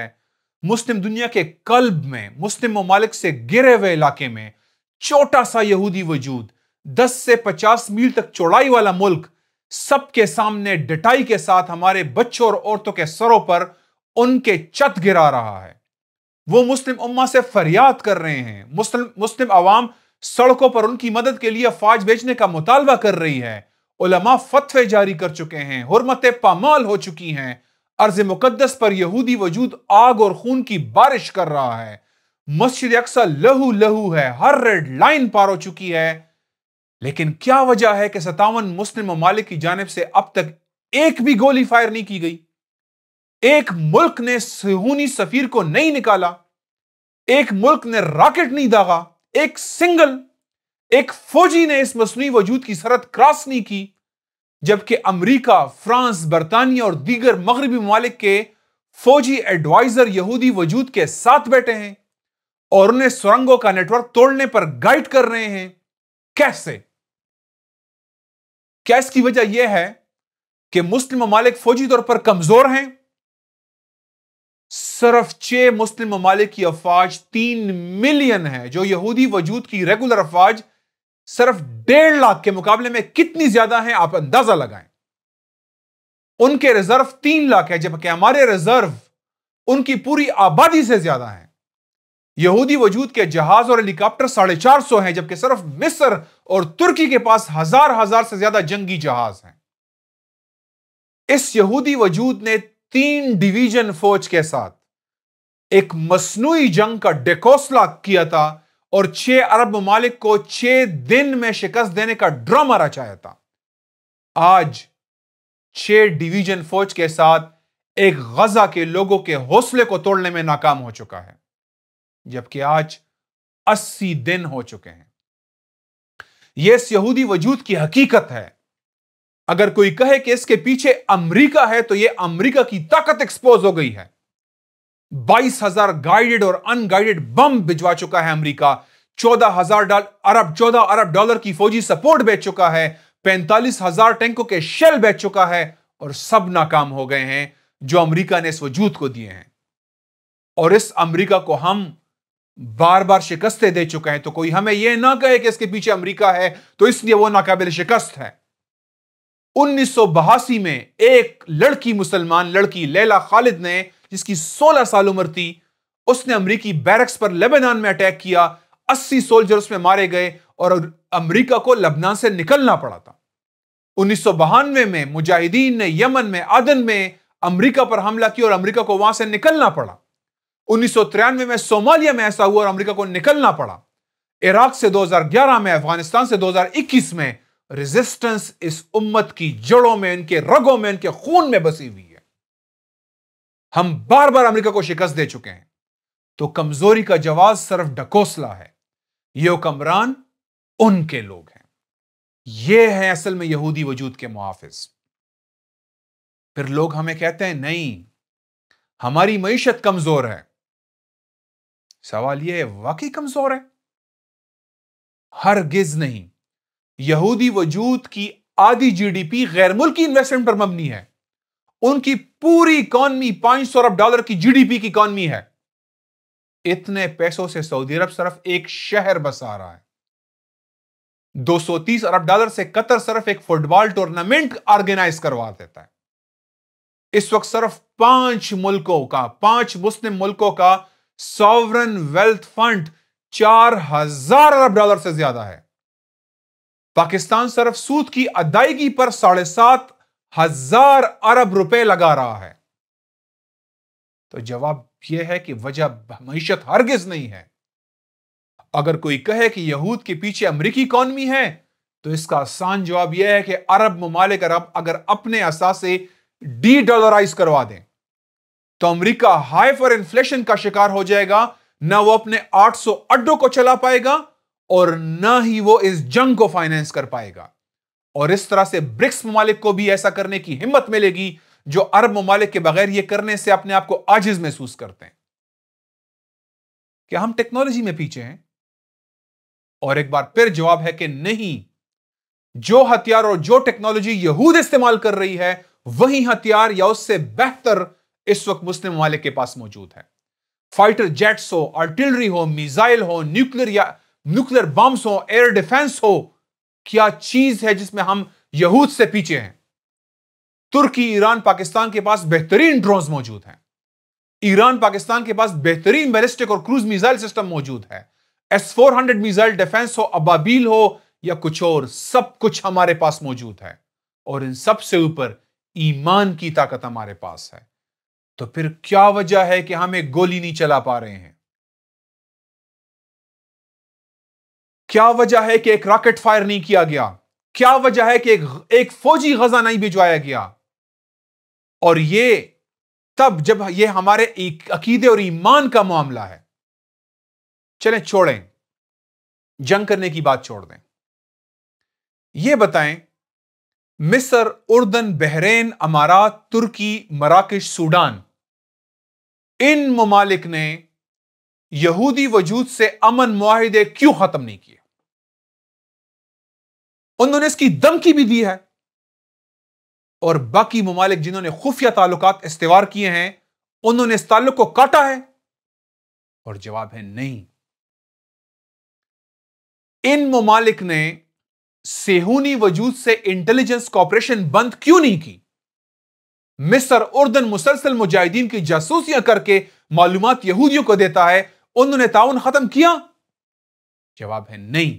मुस्लिम दुनिया के कल्ब में मुस्लिम ममालिक से गिरे हुए इलाके में छोटा सा यहूदी वजूद 10 से 50 मील तक चौड़ाई वाला मुल्क सबके सामने डटाई के साथ हमारे बच्चों और औरतों के सरों पर उनके चत गिरा रहा है वो मुस्लिम उम्मा से फरियाद कर रहे हैं मुस्लिम मुस्लिम आवाम सड़कों पर उनकी मदद के लिए फौज भेजने का मुतालबा कर रही है उलमा फतवे जारी कर चुके हैं हरमतें पामाल हो चुकी हैं अर्ज मुकदस पर यहूदी वजूद आग और खून की बारिश कर रहा है मस्जिद अक्सर लहू लहू है हर रेड लाइन पार हो चुकी है लेकिन क्या वजह है कि सतावन मुस्लिम ममालिक की जानब से अब तक एक भी गोली फायर नहीं की गई एक मुल्क ने सहूनी सफीर को नहीं निकाला एक मुल्क ने रॉकेट नहीं दागा एक सिंगल एक फौजी ने इस मसनू वजूद की सरहद क्रॉस नहीं की जबकि अमरीका फ्रांस बरतानिया और दीगर मगरबी ममालिक के फौजी एडवाइजर यहूदी वजूद के साथ बैठे हैं और उन्हें सुरंगों का नेटवर्क तोड़ने पर गाइड कर रहे हैं कैसे क्या इसकी वजह यह है कि मुस्लिम ममालिक फौजी तौर पर कमजोर हैं सिर्फ छह मुस्लिम ममालिक की अफवाज तीन मिलियन है जो यहूदी वजूद की रेगुलर अफवाज सिर्फ डेढ़ लाख के मुकाबले में कितनी ज्यादा है आप अंदाजा लगाएं उनके रिजर्व तीन लाख है जबकि हमारे रिजर्व उनकी पूरी आबादी से ज्यादा है यहूदी वजूद के जहाज और हेलीकॉप्टर साढ़े चार सौ हैं जबकि सिर्फ मिस्र और तुर्की के पास हजार हजार से ज्यादा जंगी जहाज हैं इस यहूदी वजूद ने तीन डिवीजन फौज के साथ एक मसनू जंग का डेकोसला किया था और छह अरब मालिक को छह दिन में शिकस्त देने का ड्रामा रचाया था आज छह डिवीजन फौज के साथ एक गजा के लोगों के हौसले को तोड़ने में नाकाम हो चुका है जबकि आज 80 दिन हो चुके हैं यह इस यहूदी वजूद की हकीकत है अगर कोई कहे कि इसके पीछे अमेरिका है तो यह अमेरिका की ताकत एक्सपोज हो गई है 22,000 गाइडेड और अनगाइडेड बम भिजवा चुका है अमेरिका चौदह हजार अरब चौदह अरब डॉलर की फौजी सपोर्ट बेच चुका है पैंतालीस हजार टैंकों के शेल बेच चुका है और सब नाकाम हो गए हैं जो अमेरिका ने इस वजूद को दिए हैं और इस अमेरिका को हम बार बार शिकस्तें दे चुके हैं तो कोई हमें यह ना कहे कि इसके पीछे अमेरिका है तो इसलिए वो नाकाबिल शिकस्त है बहासी में एक लड़की मुसलमान लड़की लैला खालिद ने जिसकी 16 साल उम्र थी उसने अमरीकी बैरक्स पर लेबनान में अटैक किया 80 सोल्जर उसमें मारे गए और अमरीका को लेबनान से निकलना पड़ा था उन्नीस में मुजाहिदीन ने यमन में आदन में अमरीका पर हमला किया और अमरीका को वहां से निकलना पड़ा उन्नीस में सोमालिया में ऐसा हुआ और अमेरिका को निकलना पड़ा इराक से 2011 में अफगानिस्तान से 2021 में रेजिस्टेंस इस उम्मत की जड़ों में इनके रगों में इनके खून में बसी हुई है हम बार बार अमेरिका को शिकस्त दे चुके हैं तो कमजोरी का जवाब सिर्फ डकोसला है ये कमरान उनके लोग हैं ये है असल में यहूदी वजूद के मुहाफिज फिर लोग हमें कहते हैं नहीं हमारी मीशत कमजोर है सवाल यह वाकई कमजोर है हर गिज नहीं यहूदी वजूद की आधी जीडीपी गैर मुल्की इन्वेस्टमेंट पर मबनी है उनकी पूरी इकॉनमी पांच सौ अरब डॉलर की जीडीपी की इकॉनमी है इतने पैसों से सऊदी अरब सिर्फ एक शहर बसा रहा है 230 अरब डॉलर से कतर सिर्फ एक फुटबॉल टूर्नामेंट ऑर्गेनाइज करवा देता है इस वक्त सिर्फ पांच मुल्कों का पांच मुस्लिम मुल्कों का सॉवरन वेल्थ फंड चार हजार अरब डॉलर से ज्यादा है पाकिस्तान सिर्फ सूद की अदायगी पर साढ़े सात हजार अरब रुपए लगा रहा है तो जवाब यह है कि वजह मीशत हरगिज नहीं है अगर कोई कहे कि यहूद के पीछे अमरीकी इकॉनमी है तो इसका आसान जवाब यह है कि अरब ममालिक अरब अगर अपने असासे डी डॉलराइज करवा दें तो अमेरिका हाई फॉर इन्फ्लेशन का शिकार हो जाएगा ना वो अपने 800 अड्डों को चला पाएगा और ना ही वो इस जंग को फाइनेंस कर पाएगा और इस तरह से ब्रिक्स ममालिक को भी ऐसा करने की हिम्मत मिलेगी जो अरब ममालिक के बगैर ये करने से अपने आप को आजिज महसूस करते हैं क्या हम टेक्नोलॉजी में पीछे हैं और एक बार फिर जवाब है कि नहीं जो हथियार और जो टेक्नोलॉजी यहूद इस्तेमाल कर रही है वही हथियार या उससे बेहतर इस वक्त मुस्लिम ममालिक के पास मौजूद है फाइटर जेट्स हो आर्टिलरी हो मिजाइल हो न्यूक्लियर या न्यूक्लियर बम्स हो एयर डिफेंस हो क्या चीज है जिसमें हम यहूद से पीछे हैं तुर्की ईरान पाकिस्तान के पास बेहतरीन ड्रोन मौजूद हैं ईरान पाकिस्तान के पास बेहतरीन बैलिस्टिक और क्रूज मिसाइल सिस्टम मौजूद है S four hundred missile defence हो अबाबील हो या कुछ और सब कुछ हमारे पास मौजूद है और इन सबसे ऊपर ईमान की ताकत हमारे पास है तो फिर क्या वजह है कि हम एक गोली नहीं चला पा रहे हैं क्या वजह है कि एक रॉकेट फायर नहीं किया गया क्या वजह है कि एक, एक फौजी गजा नहीं भिजवाया गया और ये तब जब ये हमारे अकीदे और ईमान का मामला है चलें छोड़ें जंग करने की बात छोड़ दें ये बताएं मिस्र उर्दन बहरेन अमारात तुर्की मराकश सूडान इन ममालिक ने यहूदी वजूद से अमन माहदे क्यों खत्म नहीं किए उन्होंने इसकी धमकी भी दी है और बाकी ममालिक जिन्होंने खुफिया ताल्लुकात इस्तेवार किए हैं उन्होंने इस ताल्लुक को काटा है और जवाब है नहीं इन ममालिक ने सेहूनी वजूद से इंटेलिजेंस कॉपरेशन बंद क्यों नहीं की मिस्र उर्दन मुसलसल मुजाहिदीन की जासूसियां करके मालूम यहूदियों को देता है उन्होंने ताउन खत्म किया जवाब है नहीं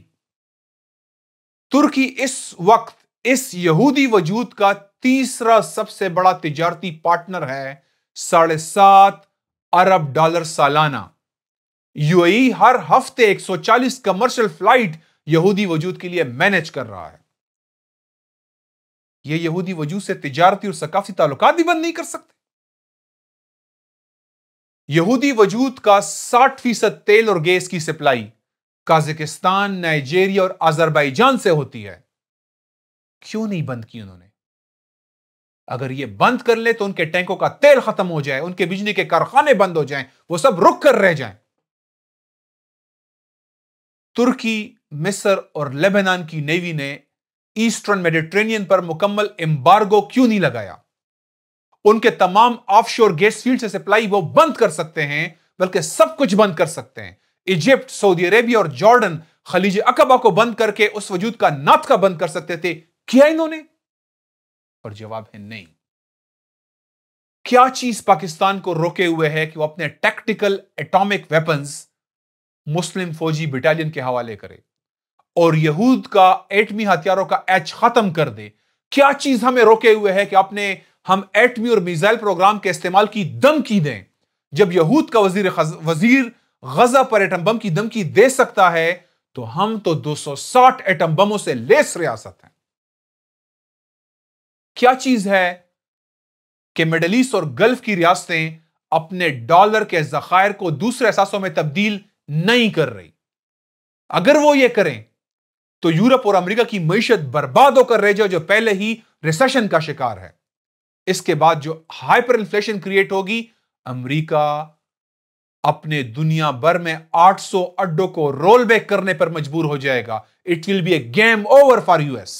तुर्की इस वक्त इस यहूदी वजूद का तीसरा सबसे बड़ा तिजारती पार्टनर है साढ़े सात अरब डॉलर सालाना यूएई हर हफ्ते 140 कमर्शियल फ्लाइट यहूदी वजूद के लिए मैनेज कर रहा है ये यहूदी वजू से तिजारती और सकाफती ताल्लुकात भी बंद नहीं कर सकते यहूदी वजूद का 60 फीसद तेल और गैस की सप्लाई काजकिस्तान नाइजेरिया और अजरबैजान से होती है क्यों नहीं बंद की उन्होंने अगर ये बंद कर ले तो उनके टैंकों का तेल खत्म हो जाए उनके बिजली के कारखाने बंद हो जाएं, वो सब रुक कर रह जाएं। तुर्की मिस्र और लेबनान की नेवी ने ईस्टर्न मेडिट्रेनियन पर मुकम्मल एम्बार्गो क्यों नहीं लगाया उनके तमाम ऑफशोर गैस फील्ड से सप्लाई वो बंद कर सकते हैं बल्कि सब कुछ बंद कर सकते हैं इजिप्ट सऊदी अरेबिया और जॉर्डन खलीज अकबा को बंद करके उस वजूद का नाथ का बंद कर सकते थे किया इन्होंने और जवाब है नहीं क्या चीज पाकिस्तान को रोके हुए है कि वो अपने टैक्टिकल एटॉमिक वेपन्स मुस्लिम फौजी बटालियन के हवाले करे और यहूद का एटमी हथियारों का एच खत्म कर दे क्या चीज हमें रोके हुए है कि अपने हम एटमी और मिसाइल प्रोग्राम के इस्तेमाल की धमकी दें जब यहूद का वजीर वजीर गजा पर एटम बम की धमकी दे सकता है तो हम तो 260 एटम बमों से लेस रियासत हैं क्या चीज है कि मिडल ईस्ट और गल्फ की रियासतें अपने डॉलर के जखायर को दूसरे असासों में तब्दील नहीं कर रही अगर वो ये करें तो यूरोप और अमेरिका की मीशत बर्बाद होकर रह जाए जो पहले ही रिसेशन का शिकार है इसके बाद जो हाइपर इन्फ्लेशन क्रिएट होगी अमेरिका अपने दुनिया भर में 800 अड्डों को रोल बैक करने पर मजबूर हो जाएगा it will be a game over for US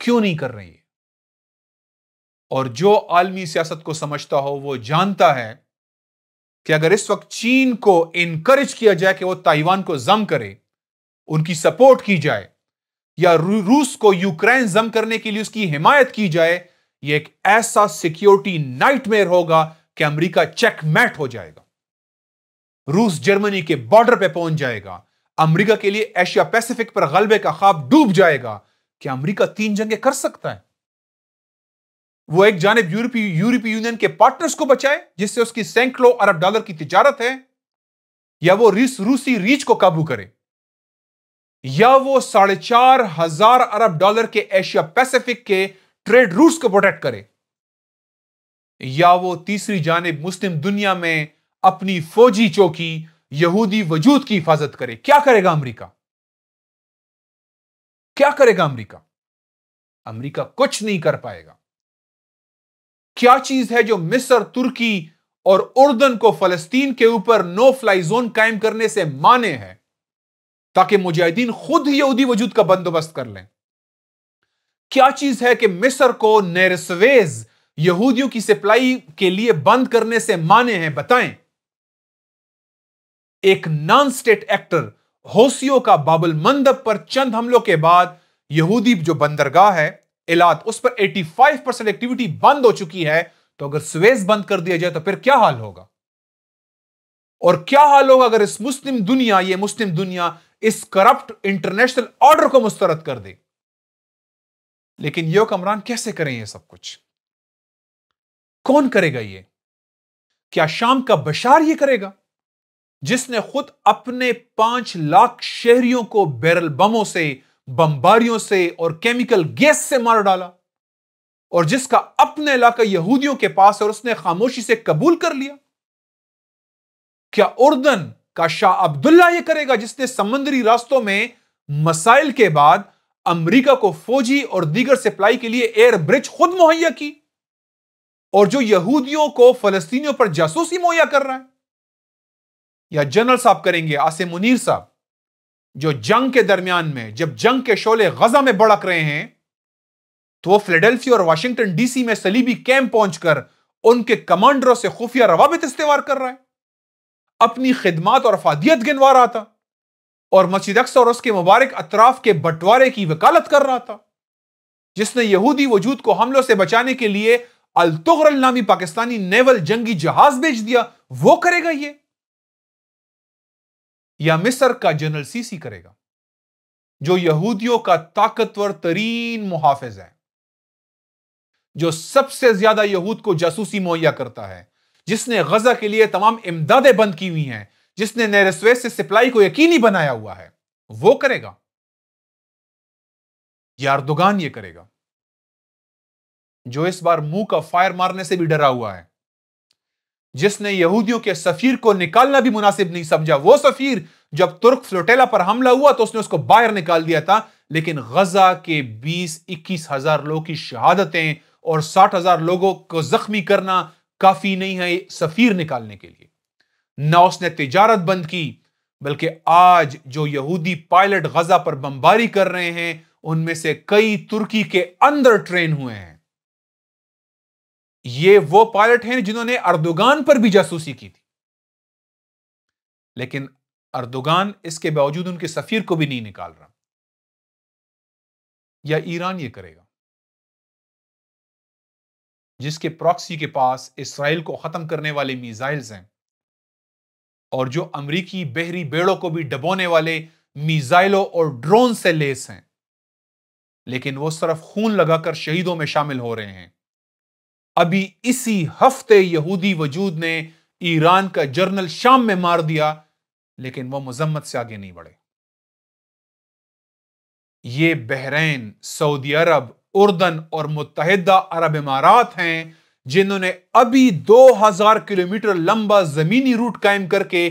क्यों नहीं कर रही है और जो आलमी सियासत को समझता हो वो जानता है कि अगर इस वक्त चीन को इनकरेज किया जाए कि वो ताइवान को जम करे उनकी सपोर्ट की जाए या रूस को यूक्रेन जम करने के लिए उसकी हिमायत की जाए यह एक ऐसा सिक्योरिटी नाइटमेयर होगा कि अमेरिका चेकमेट हो जाएगा रूस जर्मनी के बॉर्डर पे पहुंच जाएगा अमेरिका के लिए एशिया पैसिफिक पर गलबे का ख्वाब डूब जाएगा कि अमेरिका तीन जंगे कर सकता है वो एक जानब यूरोपीय यूरोपीय यूनियन के पार्टनर्स को बचाए जिससे उसकी सैकड़ों अरब डॉलर की तिजारत है या वो रूसी रीच को काबू करे या वो साढ़े चार हजार अरब डॉलर के एशिया पैसिफिक के ट्रेड रूट्स को प्रोटेक्ट करे या वो तीसरी जानब मुस्लिम दुनिया में अपनी फौजी चौकी यहूदी वजूद की हिफाजत करे क्या करेगा अमेरिका क्या करेगा अमेरिका अमेरिका कुछ नहीं कर पाएगा क्या चीज है जो मिस्र तुर्की और उर्दन को फलस्तीन के ऊपर नो फ्लाई जोन कायम करने से माने हैं ताकि मुजाहिदीन खुद यहूदी वजूद का बंदोबस्त कर लें क्या चीज है कि मिस्र को नेरसवेज यहूदियों की सप्लाई के लिए बंद करने से माने हैं बताएं एक नॉन स्टेट एक्टर होसियो का बाबुल मंदब पर चंद हमलों के बाद यहूदी जो बंदरगाह है इलात उस पर 85 परसेंट एक्टिविटी बंद हो चुकी है तो अगर स्वेज बंद कर दिया जाए तो फिर क्या हाल होगा और क्या हाल होगा अगर इस मुस्लिम दुनिया ये मुस्लिम दुनिया इस करप्ट इंटरनेशनल ऑर्डर को मुस्तरद कर दे लेकिन यो कमरान कैसे करें ये सब कुछ कौन करेगा ये क्या शाम का बशार ये करेगा जिसने खुद अपने पांच लाख शहरियों को बैरल बमों से बमबारियों से और केमिकल गैस से मार डाला और जिसका अपने इलाका यहूदियों के पास और उसने खामोशी से कबूल कर लिया क्या उर्दन का शाह अब्दुल्ला यह करेगा जिसने समंदरी रास्तों में मसाइल के बाद अमेरिका को फौजी और दीगर सप्लाई के लिए एयर ब्रिज खुद मुहैया की और जो यहूदियों को फलस्तीनियों पर जासूसी मुहैया कर रहा है या जनरल साहब करेंगे आसिम मुनीर साहब जो जंग के दरमियान में जब जंग के शोले गजा में भड़क रहे हैं तो वह फिलेडेल्फिया और वाशिंगटन डीसी में सलीबी कैंप पहुंचकर उनके कमांडरों से खुफिया रवाबित इस्तेमाल कर रहा है अपनी खिदमत और अफादियत गिनवा रहा था और मस्जिद अक्सर और उसके मुबारक अतराफ के बंटवारे की वकालत कर रहा था जिसने यहूदी वजूद को हमलों से बचाने के लिए अलतुगरल नामी पाकिस्तानी नेवल जंगी जहाज भेज दिया वो करेगा ये या मिस्र का जनरल सीसी करेगा जो यहूदियों का ताकतवर तरीन मुहाफिज है जो सबसे ज्यादा यहूद को जासूसी मुहैया करता है जिसने गजा के लिए तमाम इमदादें बंद की हुई हैं जिसने नेरसवेज से सप्लाई को यकीनी बनाया हुआ है वो करेगा यारदुगान ये करेगा जो इस बार मुंह का फायर मारने से भी डरा हुआ है जिसने यहूदियों के सफीर को निकालना भी मुनासिब नहीं समझा वो सफीर जब तुर्क फ्लोटेला पर हमला हुआ तो उसने उसको बाहर निकाल दिया था लेकिन गजा के बीस इक्कीस हजार लोगों की शहादतें और साठ हजार लोगों को जख्मी करना काफी नहीं है सफीर निकालने के लिए ना उसने तिजारत बंद की बल्कि आज जो यहूदी पायलट गजा पर बमबारी कर रहे हैं उनमें से कई तुर्की के अंदर ट्रेन हुए हैं ये वो पायलट हैं जिन्होंने अर्दोगान पर भी जासूसी की थी लेकिन अर्दोगान इसके बावजूद उनके सफीर को भी नहीं निकाल रहा या ईरान ये करेगा जिसके प्रॉक्सी के पास इसराइल को ख़त्म करने वाले मिज़ाइल्स हैं और जो अमरीकी बहरी बेड़ों को भी डबोने वाले मिज़ाइलों और ड्रोन से लेस हैं लेकिन वो सिर्फ खून लगाकर शहीदों में शामिल हो रहे हैं अभी इसी हफ्ते यहूदी वजूद ने ईरान का जर्नल शाम में मार दिया लेकिन वह मजम्मत से आगे नहीं बढ़े ये बहरीन सऊदी अरब उर्दन और मुतहदा अरब इमारात हैं जिन्होंने अभी 2000 किलोमीटर लंबा जमीनी रूट कायम करके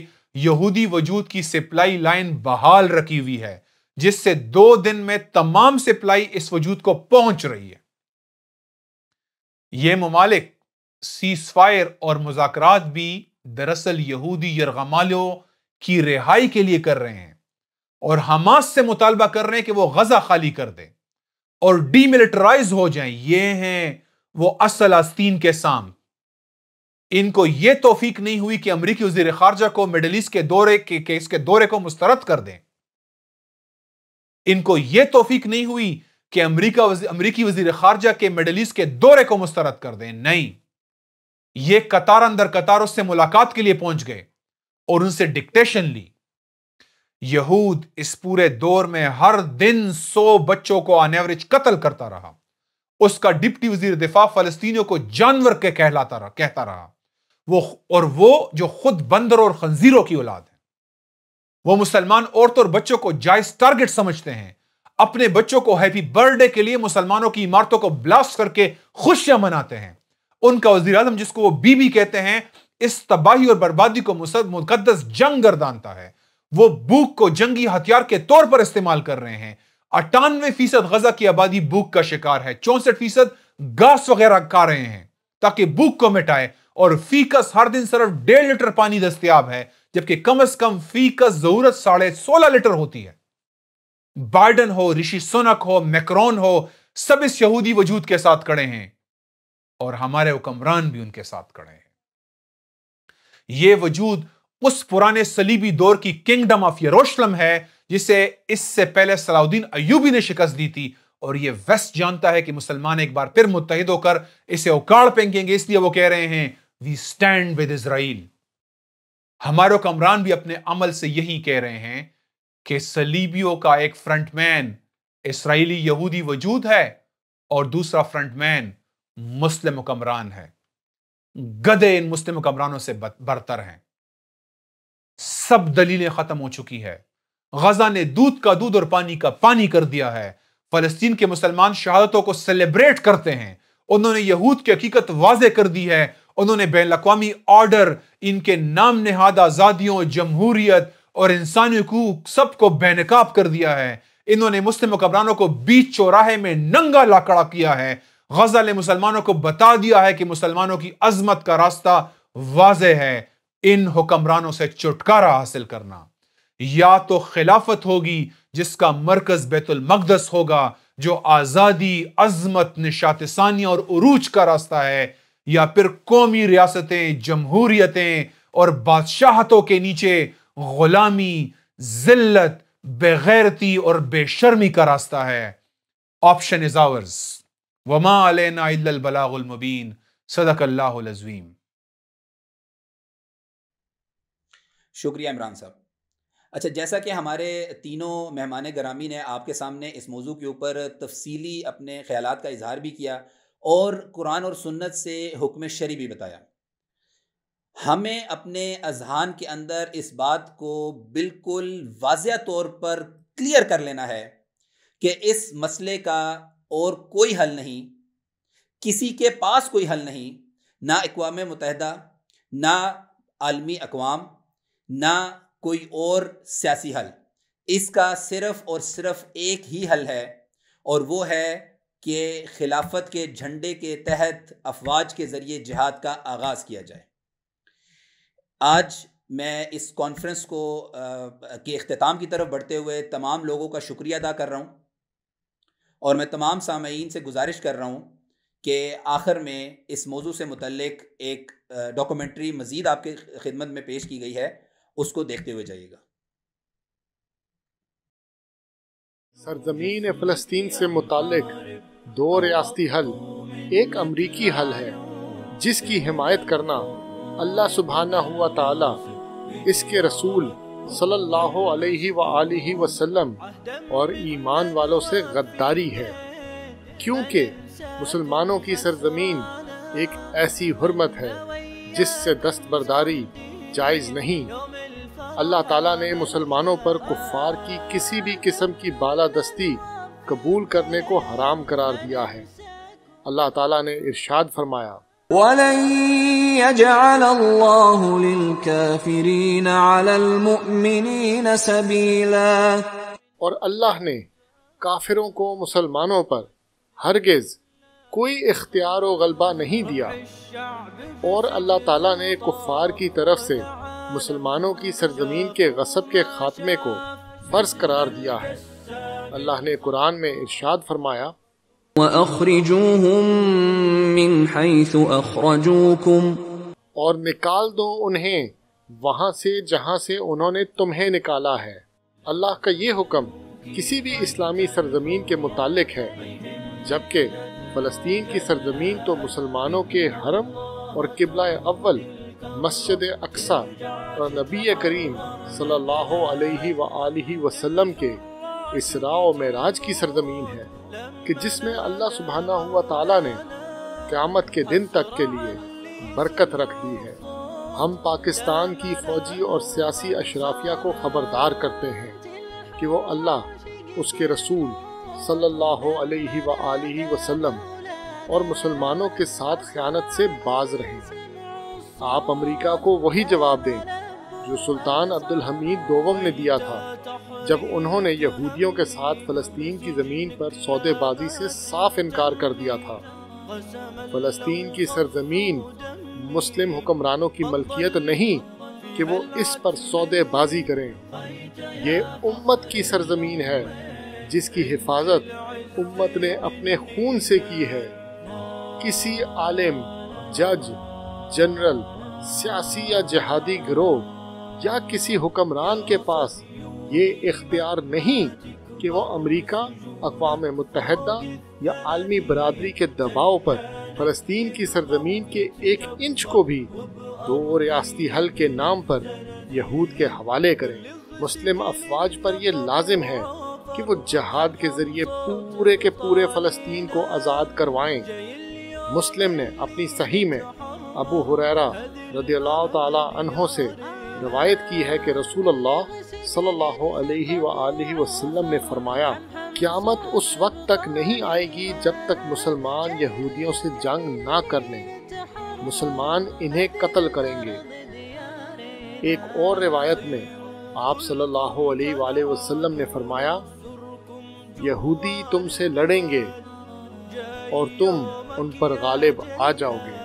यहूदी वजूद की सप्लाई लाइन बहाल रखी हुई है जिससे दो दिन में तमाम सप्लाई इस वजूद को पहुंच रही है यह ममालिक सीज फायर और मुजाकरात भी दरअसल यहूदी यरगमालों की रिहाई के लिए कर रहे हैं और हमास से मुतालबा कर रहे हैं कि वह गजा खाली कर दें और डीमिलिटराइज हो जाएं ये हैं वो असल आस्तीन के साम इनको ये तोफीक नहीं हुई कि अमरीकी वजीर खारजा को मिडल ईस्ट के दौरे के, के इसके दौरे को मुस्तरद कर दें इनको ये तोफीक नहीं हुई कि अमरीका अमरीकी वजीर खारजा के मिडल ईस्ट के दौरे को मुस्तरद कर दें नहीं ये कतार अंदर कतार उससे मुलाकात के लिए पहुंच गए और उनसे डिक्टेशन ली यहूद इस पूरे दौर में हर दिन सौ बच्चों को ऑन एवरेज कत्ल करता रहा उसका डिप्टी वजीर दिफा फलस्तियों को जानवर के कहलाता रहा कहता रहा वो और वो जो खुद बंदर और खंजीरों की औलाद है वो मुसलमान औरतों और बच्चों को जायज टारगेट समझते हैं अपने बच्चों को हैप्पी बर्थडे के लिए मुसलमानों की इमारतों को ब्लास्ट करके खुशियां मनाते हैं उनका वजीर आजम जिसको वो बीबी कहते हैं इस तबाही और बर्बादी को मुकदस जंग गर्दानता है वो भूख को जंगी हथियार के तौर पर इस्तेमाल कर रहे हैं अट्ठानवे फीसद गजा की आबादी भूख का शिकार है चौसठ फीसद घास वगैरह खा रहे हैं ताकि भूख को मिटाए और फीकस हर दिन सिर्फ डेढ़ लीटर पानी दस्तियाब है जबकि कम अज कम फीकस जरूरत साढ़े सोलह लीटर होती है बाइडन हो ऋषि सोनक हो मैक्रोन हो सब इस यहूदी वजूद के साथ खड़े हैं और हमारे हुक्मरान भी उनके साथ खड़े हैं ये वजूद उस पुराने सलीबी दौर की किंगडम ऑफ यरूशलेम है जिसे इससे पहले सलाउद्दीन अयूबी ने शिकस्त दी थी और ये वेस्ट जानता है कि मुसलमान एक बार फिर मुतहद होकर इसे उकाड़ फेंकेंगे इसलिए वो कह रहे हैं वी स्टैंड विद इसराइल हमारे कमरान भी अपने अमल से यही कह रहे हैं कि सलीबियों का एक फ्रंटमैन इसराइली यहूदी वजूद है और दूसरा फ्रंटमैन मुस्लिम कमरान है गदे इन मुस्लिम कमरानों से बरतर हैं सब दलीलें खत्म हो चुकी है गजा ने दूध का दूध और पानी का पानी कर दिया है फलस्तीन के मुसलमान शहादतों को सेलिब्रेट करते हैं उन्होंने यहूद की हकीकत वाजे कर दी है उन्होंने बैन अवी ऑर्डर इनके नाम नहाद आज़ादियों जमहूरियत और इंसानी हकूक सबको बेनकाब कर दिया है इन्होंने मुस्लिम हुक्मरानों को बीच चौराहे में नंगा लाकड़ा किया है गजा ने मुसलमानों को बता दिया है कि मुसलमानों की अजमत का रास्ता वाज है इन हुक्मरानों से छुटकारा हासिल करना या तो खिलाफत होगी जिसका मरकज बैतुलमकदस होगा जो आज़ादी अजमत निशातिसानी और उरूज का रास्ता है या फिर कौमी रियासतें जमहूरियतें और बादशाहतों के नीचे गुलामी जिल्लत बेगैरती और बेशर्मी का रास्ता है ऑप्शन इज आवर्स वमा अलना सदक अल्लाजीम शुक्रिया इमरान साहब अच्छा जैसा कि हमारे तीनों मेहमान ग्रामी ने आपके सामने इस मौजू के ऊपर तफसीली अपने ख्याल का इजहार भी किया और कुरान और सुन्नत से हुक्म शरी भी बताया हमें अपने अजहान के अंदर इस बात को बिल्कुल वाज तौर पर क्लियर कर लेना है कि इस मसले का और कोई हल नहीं किसी के पास कोई हल नहीं ना अकवा मुतहदा ना आलमी अकवाम ना कोई और सियासी हल इसका सिर्फ और सिर्फ एक ही हल है और वो है कि खिलाफत के झंडे के तहत अफवाज के ज़रिए जिहाद का आगाज़ किया जाए आज मैं इस कॉन्फ्रेंस को के अख्ताम की तरफ बढ़ते हुए तमाम लोगों का शुक्रिया अदा कर रहा हूँ और मैं तमाम सामीन से गुजारिश कर रहा हूँ कि आखिर में इस मौजू से मुतलक एक डॉक्यूमेंट्री मज़ीद आपके खिदमत में पेश की गई है उसको देखते हुए जाइएगा सरजमीन फलस्तीन से मुतक दो रियाती हल एक अमरीकी हल है जिसकी हिमायत करना अल्लाह सुबहाना हुआ ताला इसके रसूल सल्लल्लाहु अलैहि अलैहि वसल्लम और ईमान वालों से गद्दारी है क्योंकि मुसलमानों की सरजमीन एक ऐसी हरमत है जिससे दस्तबरदारी जायज़ नहीं अल्लाह ताला ने मुसलमानों पर कुफार की किसी भी किस्म की बालादस्ती कबूल करने को हराम करार दिया है अल्लाह ताला ने इरशाद फरमाया और अल्लाह ने काफिरों को मुसलमानों पर हरगिज कोई इख्तियार गलबा नहीं दिया और अल्लाह ताला ने कुफार की तरफ से मुसलमानों की सरजमीन के गसब के खात्मे को फ़र्ज करार दिया है अल्लाह ने कुरान में इर्शाद फरमाया और निकाल दो उन्हें वहाँ से जहाँ से उन्होंने तुम्हें निकाला है अल्लाह का ये हुक्म किसी भी इस्लामी सरजमीन के मुतालिक है जबकि फ़लस्तीन की सरजमीन तो मुसलमानों के हरम और किबला अव्वल मस्जिद अक्सा और नबी करीम सल्लल्लाहु अलैहि आलिहि वसल्लम के इसरा मेराज की सरजमीन है कि जिसमें अल्लाह सुबहाना हुआ ताला ने क़यामत के दिन तक के लिए बरकत रख दी है हम पाकिस्तान की फ़ौजी और सियासी अशराफिया को ख़बरदार करते हैं कि वो अल्लाह उसके रसूल सल्लल्लाहु अलैहि वसल्लम और मुसलमानों के साथ ख़यानत से बाज हैं आप अमेरिका को वही जवाब दें जो सुल्तान अब्दुल हमीद दोवम ने दिया था जब उन्होंने यहूदियों के साथ फलस्तीन की ज़मीन पर सौदेबाजी से साफ इनकार कर दिया था फलस्तीन की सरजमीन मुस्लिम हुक्मरानों की मलकियत नहीं कि वो इस पर सौदेबाजी करें ये उम्मत की सरजमीन है जिसकी हिफाजत उम्मत ने अपने खून से की है किसी आलिम जज जनरल सियासी या जहादी ग्रोह या किसी हुक्मरान के पास ये इख्तियार नहीं कि वो अमेरिका, अकवाम मुतहदा या आलमी बरदरी के दबाव पर फ़लस्तीन की सरजमीन के एक इंच को भी दो रियासती हल के नाम पर यहूद के हवाले करें मुस्लिम अफवाज पर यह लाजिम है कि वो जहाद के ज़रिए पूरे के पूरे फ़लस्तीन को आज़ाद करवाएं मुस्लिम ने अपनी सही में अबू हुरैरा रदी अल्लाह अनहों से रवायत की है कि रसूल अल्लाह सल्लल्लाहु अलैहि वसल्लम ने फरमाया क़यामत उस वक्त तक नहीं आएगी जब तक मुसलमान यहूदियों से जंग ना कर लें मुसलमान इन्हें कत्ल करेंगे एक और रिवायत में आप सल्लल्लाहु अलैहि वसल्लम ने फरमाया यहूदी तुमसे लड़ेंगे और तुम उन पर गालिब आ जाओगे